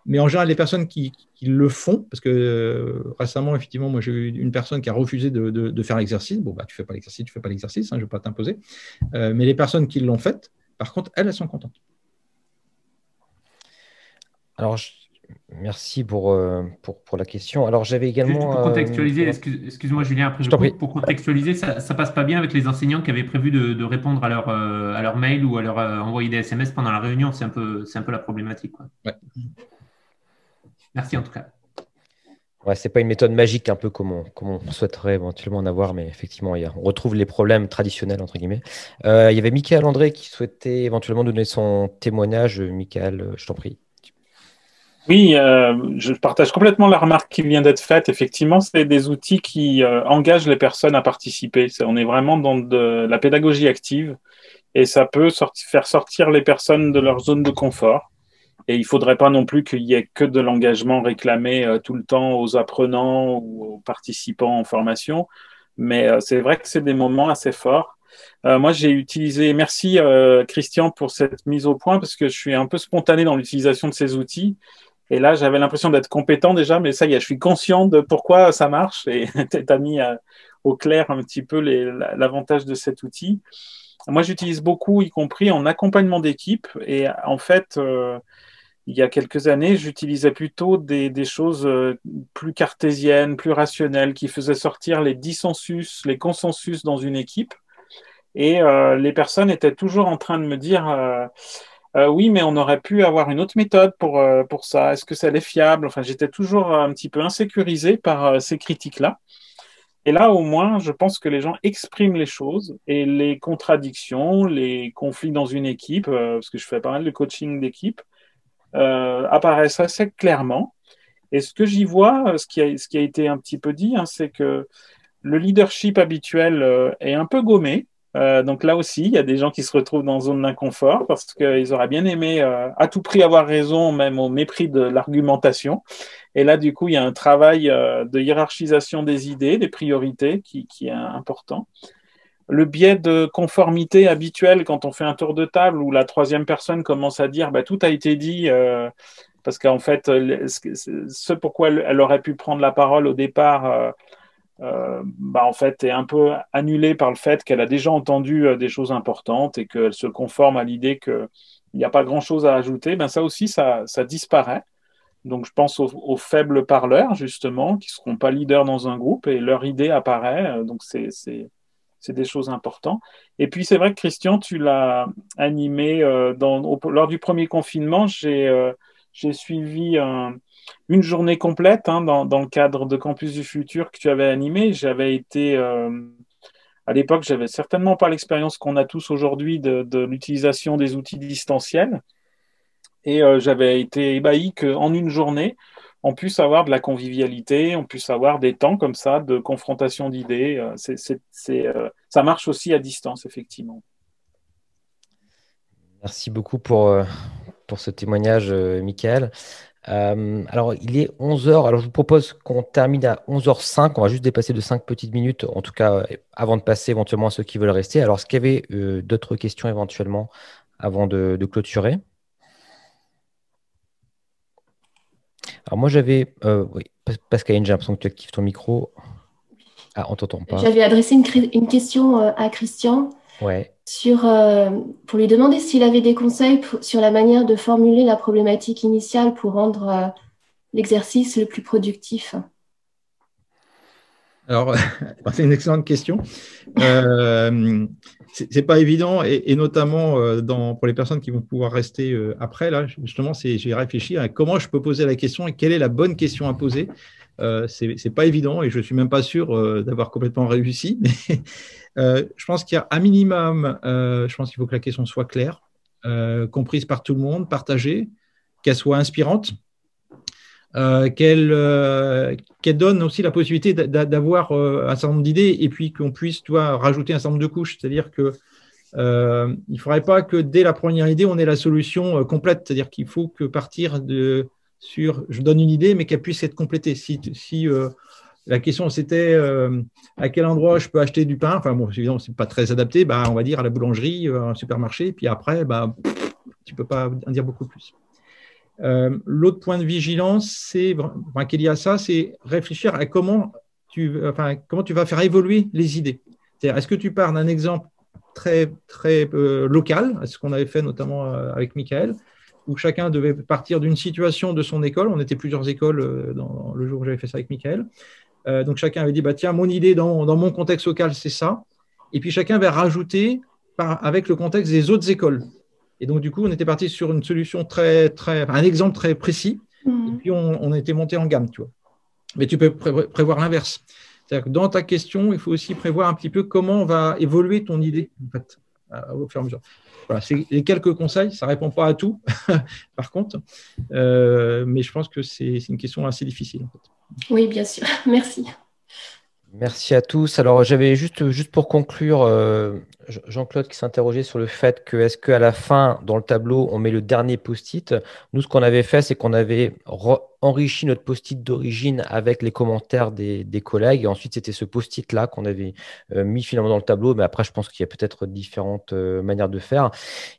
Speaker 2: Mais en général, les personnes qui, le font, parce que euh, récemment, effectivement, moi j'ai eu une personne qui a refusé de, faire l'exercice. Bon, bah, tu fais pas l'exercice, tu fais pas l'exercice, hein, je vais pas t'imposer. Euh, mais les personnes
Speaker 1: qui l'ont fait,
Speaker 2: par contre, elles, elles sont contentes.
Speaker 1: Alors, je merci euh, pour, pour, la question. Alors, j'avais également. Pour euh, contextualiser,
Speaker 4: excuse-moi Julien, après je pour contextualiser, ça, ne passe pas bien avec les enseignants qui avaient prévu de, répondre à leur, euh, à leur mail ou à leur envoyer des SMS pendant la réunion. C'est un, peu, un peu la problématique. Merci en tout cas.
Speaker 1: Ouais, c'est pas une méthode magique, un peu comme on, souhaiterait éventuellement en avoir, mais effectivement, on retrouve les problèmes traditionnels, entre guillemets. il y avait Michael André qui souhaitait éventuellement donner son témoignage. Michael, je t'en prie.
Speaker 5: Oui, euh, je partage complètement la remarque qui vient d'être faite. Effectivement, c'est des outils qui euh, engagent les personnes à participer. on est vraiment dans de la pédagogie active et ça peut faire sortir les personnes de leur zone de confort. Et il faudrait pas non plus qu'il y ait que de l'engagement réclamé euh, tout le temps aux apprenants ou aux participants en formation. Mais c'est vrai que c'est des moments assez forts. moi, j'ai utilisé. Merci Christian pour cette mise au point parce que je suis un peu spontané dans l'utilisation de ces outils. Et là, j'avais l'impression d'être compétent déjà, mais ça y est, je suis conscient de pourquoi ça marche et tu as mis euh, au clair un petit peu l'avantage de cet outil. Moi, j'utilise beaucoup, y compris en accompagnement d'équipe. Et en fait, euh, il y a quelques années, j'utilisais plutôt des, choses euh, plus cartésiennes, plus rationnelles, qui faisaient sortir les dissensus, les consensus dans une équipe. Et les personnes étaient toujours en train de me dire... Euh, oui, mais on aurait pu avoir une autre méthode pour, euh, pour ça. Est-ce que ça allait fiable Enfin, j'étais toujours un petit peu insécurisé par euh, ces critiques-là. Et là, au moins, je pense que les gens expriment les choses et les contradictions, les conflits dans une équipe, parce que je fais pas mal de coaching d'équipe, apparaissent assez clairement. Et ce que j'y vois, ce qui, a, ce qui a été un petit peu dit, hein, c'est que le leadership habituel est un peu gommé. Euh, donc là aussi, il y a des gens qui se retrouvent dans une zone d'inconfort parce qu'ils auraient bien aimé euh, à tout prix avoir raison, même au mépris de l'argumentation. Et là, du coup, il y a un travail euh, de hiérarchisation des idées, des priorités qui, est important. Le biais de conformité habituel quand on fait un tour de table où la troisième personne commence à dire bah, tout a été dit parce qu'en fait, ce, ce pourquoi elle aurait pu prendre la parole au départ euh, bah, en fait, est un peu annulée par le fait qu'elle a déjà entendu euh, des choses importantes et qu'elle se conforme à l'idée qu'il n'y a pas grand-chose à ajouter, ben, ça aussi, ça, ça disparaît. Donc, je pense aux, faibles parleurs, justement, qui ne seront pas leaders dans un groupe et leur idée apparaît. Euh, donc, c'est, c'est, c'est des choses importantes. Et puis, c'est vrai que Christian, tu l'as animé dans, lors du premier confinement. J'ai, j'ai suivi un, une journée complète hein, dans, dans, le cadre de Campus du Futur que tu avais animé. J'avais été, euh, à l'époque, j'avais certainement pas l'expérience qu'on a tous aujourd'hui de, l'utilisation des outils distanciels. Et euh, j'avais été ébahi qu'en une journée, on puisse avoir de la convivialité, on puisse avoir des temps comme ça de confrontation d'idées. Euh, c'est, c'est, ça marche aussi à distance, effectivement.
Speaker 1: Merci beaucoup pour, pour ce témoignage, Michael. Euh, alors, il est 11h. Alors, je vous propose qu'on termine à 11h05. On va juste dépasser de 5 petites minutes, en tout cas, euh, avant de passer éventuellement à ceux qui veulent rester. Alors, est-ce qu'il y avait euh, d'autres questions éventuellement avant de, clôturer Alors, moi, j'avais. oui, Pascaline, j'ai l'impression que tu actives ton micro. Ah, on t'entend pas. J'avais adressé une, une question à Christian sur, euh, pour lui demander s'il avait des conseils sur la manière de formuler la problématique initiale pour rendre euh, l'exercice le plus productif.
Speaker 2: Alors, c'est une excellente question. Euh, c'est pas évident, et, notamment euh, pour les personnes qui vont pouvoir rester après. Là, justement, j'ai réfléchi à comment je peux poser la question et quelle est la bonne question à poser euh, c'est pas évident et je suis même pas sûr euh, d'avoir complètement réussi. Euh, je pense qu'il y a un minimum, je pense qu'il faut que la question soit claire, comprise par tout le monde, partagée, qu'elle soit inspirante, qu'elle donne aussi la possibilité d'avoir un certain nombre d'idées et puis qu'on puisse, rajouter un certain nombre de couches. C'est-à-dire que il ne faudrait pas que dès la première idée, on ait la solution complète. C'est-à-dire qu'il faut que partir de sur, je donne une idée, mais qu'elle puisse être complétée. Si, euh, la question c'était euh, à quel endroit je peux acheter du pain, enfin bon, évidemment, n'est pas très adapté, bah, on va dire à la boulangerie, à euh, un supermarché, puis après, bah, tu ne peux pas en dire beaucoup plus. L'autre point de vigilance, c'est qu'il y a ça, c'est réfléchir à comment tu, comment tu vas faire évoluer les idées. Est-ce que tu pars d'un exemple très, très local, ce qu'on avait fait notamment avec Michael, où chacun devait partir d'une situation de son école. On était plusieurs écoles euh, dans, le jour où j'avais fait ça avec Michael. Euh, donc chacun avait dit, bah, tiens, mon idée dans, mon contexte local, c'est ça. Et puis chacun avait rajouté avec le contexte des autres écoles. Et donc, du coup, on était parti sur une solution très, très, un exemple très précis. Mhm. Et puis, on, on était monté en gamme, tu vois. Mais tu peux prévoir l'inverse. C'est-à-dire que dans ta question, il faut aussi prévoir un petit peu comment va évoluer ton idée, en fait, euh, au fur et à mesure. Voilà, c'est quelques conseils, ça répond pas à tout, par contre, euh,
Speaker 1: mais je pense que c'est une question assez difficile. Oui, bien sûr. Merci. Merci à tous. Alors, j'avais juste, juste pour conclure, euh, Jean-Claude qui s'interrogeait sur le fait que est-ce qu'à la fin, dans le tableau, on met le dernier post-it. Nous, ce qu'on avait fait, c'est qu'on avait enrichi notre post-it d'origine avec les commentaires des, collègues. Et ensuite, c'était ce post-it-là qu'on avait euh, mis finalement dans le tableau. Mais après, je pense qu'il y a peut-être différentes euh, manières de faire.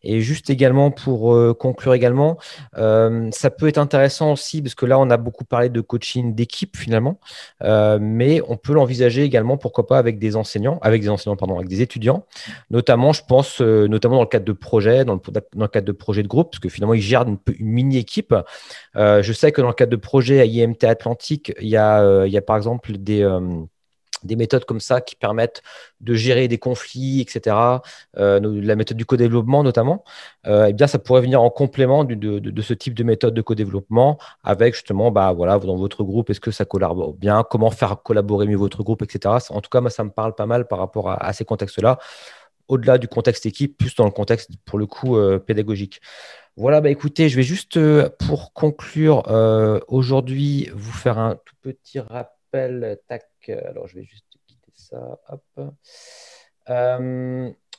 Speaker 1: Et juste également, pour euh, conclure également, ça peut être intéressant aussi, parce que là, on a beaucoup parlé de coaching d'équipe finalement. mais on peut l'envisager également, pourquoi pas, avec des enseignants, avec des enseignants, pardon, avec des étudiants. Notamment, je pense, euh, notamment dans le cadre de projets, dans le, cadre de projets de groupe, parce que finalement, ils gèrent une, mini-équipe. Euh, je sais que dans le cadre de projets à IMT Atlantique, euh, il y a, par exemple des méthodes comme ça qui permettent de gérer des conflits, etc., la méthode du co-développement notamment, eh bien, ça pourrait venir en complément de, ce type de méthode de co-développement avec justement, bah, voilà, dans votre groupe, est-ce que ça collabore bien, comment faire collaborer mieux votre groupe, etc. En tout cas, ça me parle pas mal par rapport à ces contextes-là au-delà du contexte équipe, plus dans le contexte, pour le coup, euh, pédagogique. Voilà, bah écoutez, je vais juste, euh, pour conclure, euh, aujourd'hui, vous faire un tout petit rappel. Tac, alors je vais juste quitter ça.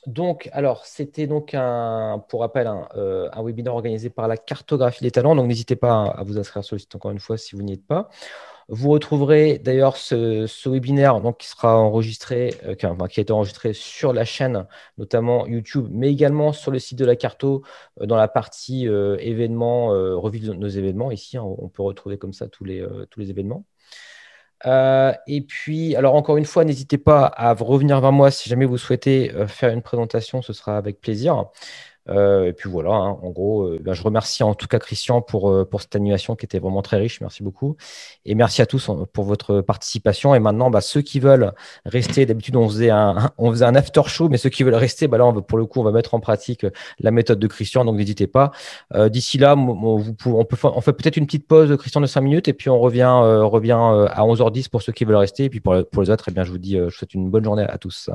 Speaker 1: donc, alors, c'était donc un, pour rappel, un, un, webinaire organisé par la cartographie des talents. Donc, n'hésitez pas à vous inscrire sur le site encore une fois si vous n'y êtes pas. Vous retrouverez d'ailleurs ce, webinaire donc, qui sera enregistré, euh, qui, enfin, a été enregistré sur la chaîne, notamment YouTube, mais également sur le site de la Carto, euh, dans la partie euh, événements, revue de nos événements. Ici, hein, on peut retrouver comme ça tous les, tous les événements. et puis, alors encore une fois, n'hésitez pas à revenir vers moi si jamais vous souhaitez faire une présentation, ce sera avec plaisir. Euh, et puis voilà, hein. en gros, euh, ben, je remercie en tout cas Christian pour, euh, pour cette animation qui était vraiment très riche. Merci beaucoup. Et merci à tous hein, pour votre participation. Et maintenant, ben, ceux qui veulent rester, d'habitude, on, faisait un, on faisait un after show, mais ceux qui veulent rester, bah, là, on pour le coup, on va mettre en pratique la méthode de Christian. Donc, n'hésitez pas. D'ici là, on, peut, on fait peut-être une petite pause, Christian, de 5 minutes. Et puis, on revient, revient à 11h10 pour ceux qui veulent rester. Et puis, pour, les autres, eh bien, je vous dis, je vous souhaite une bonne journée à tous.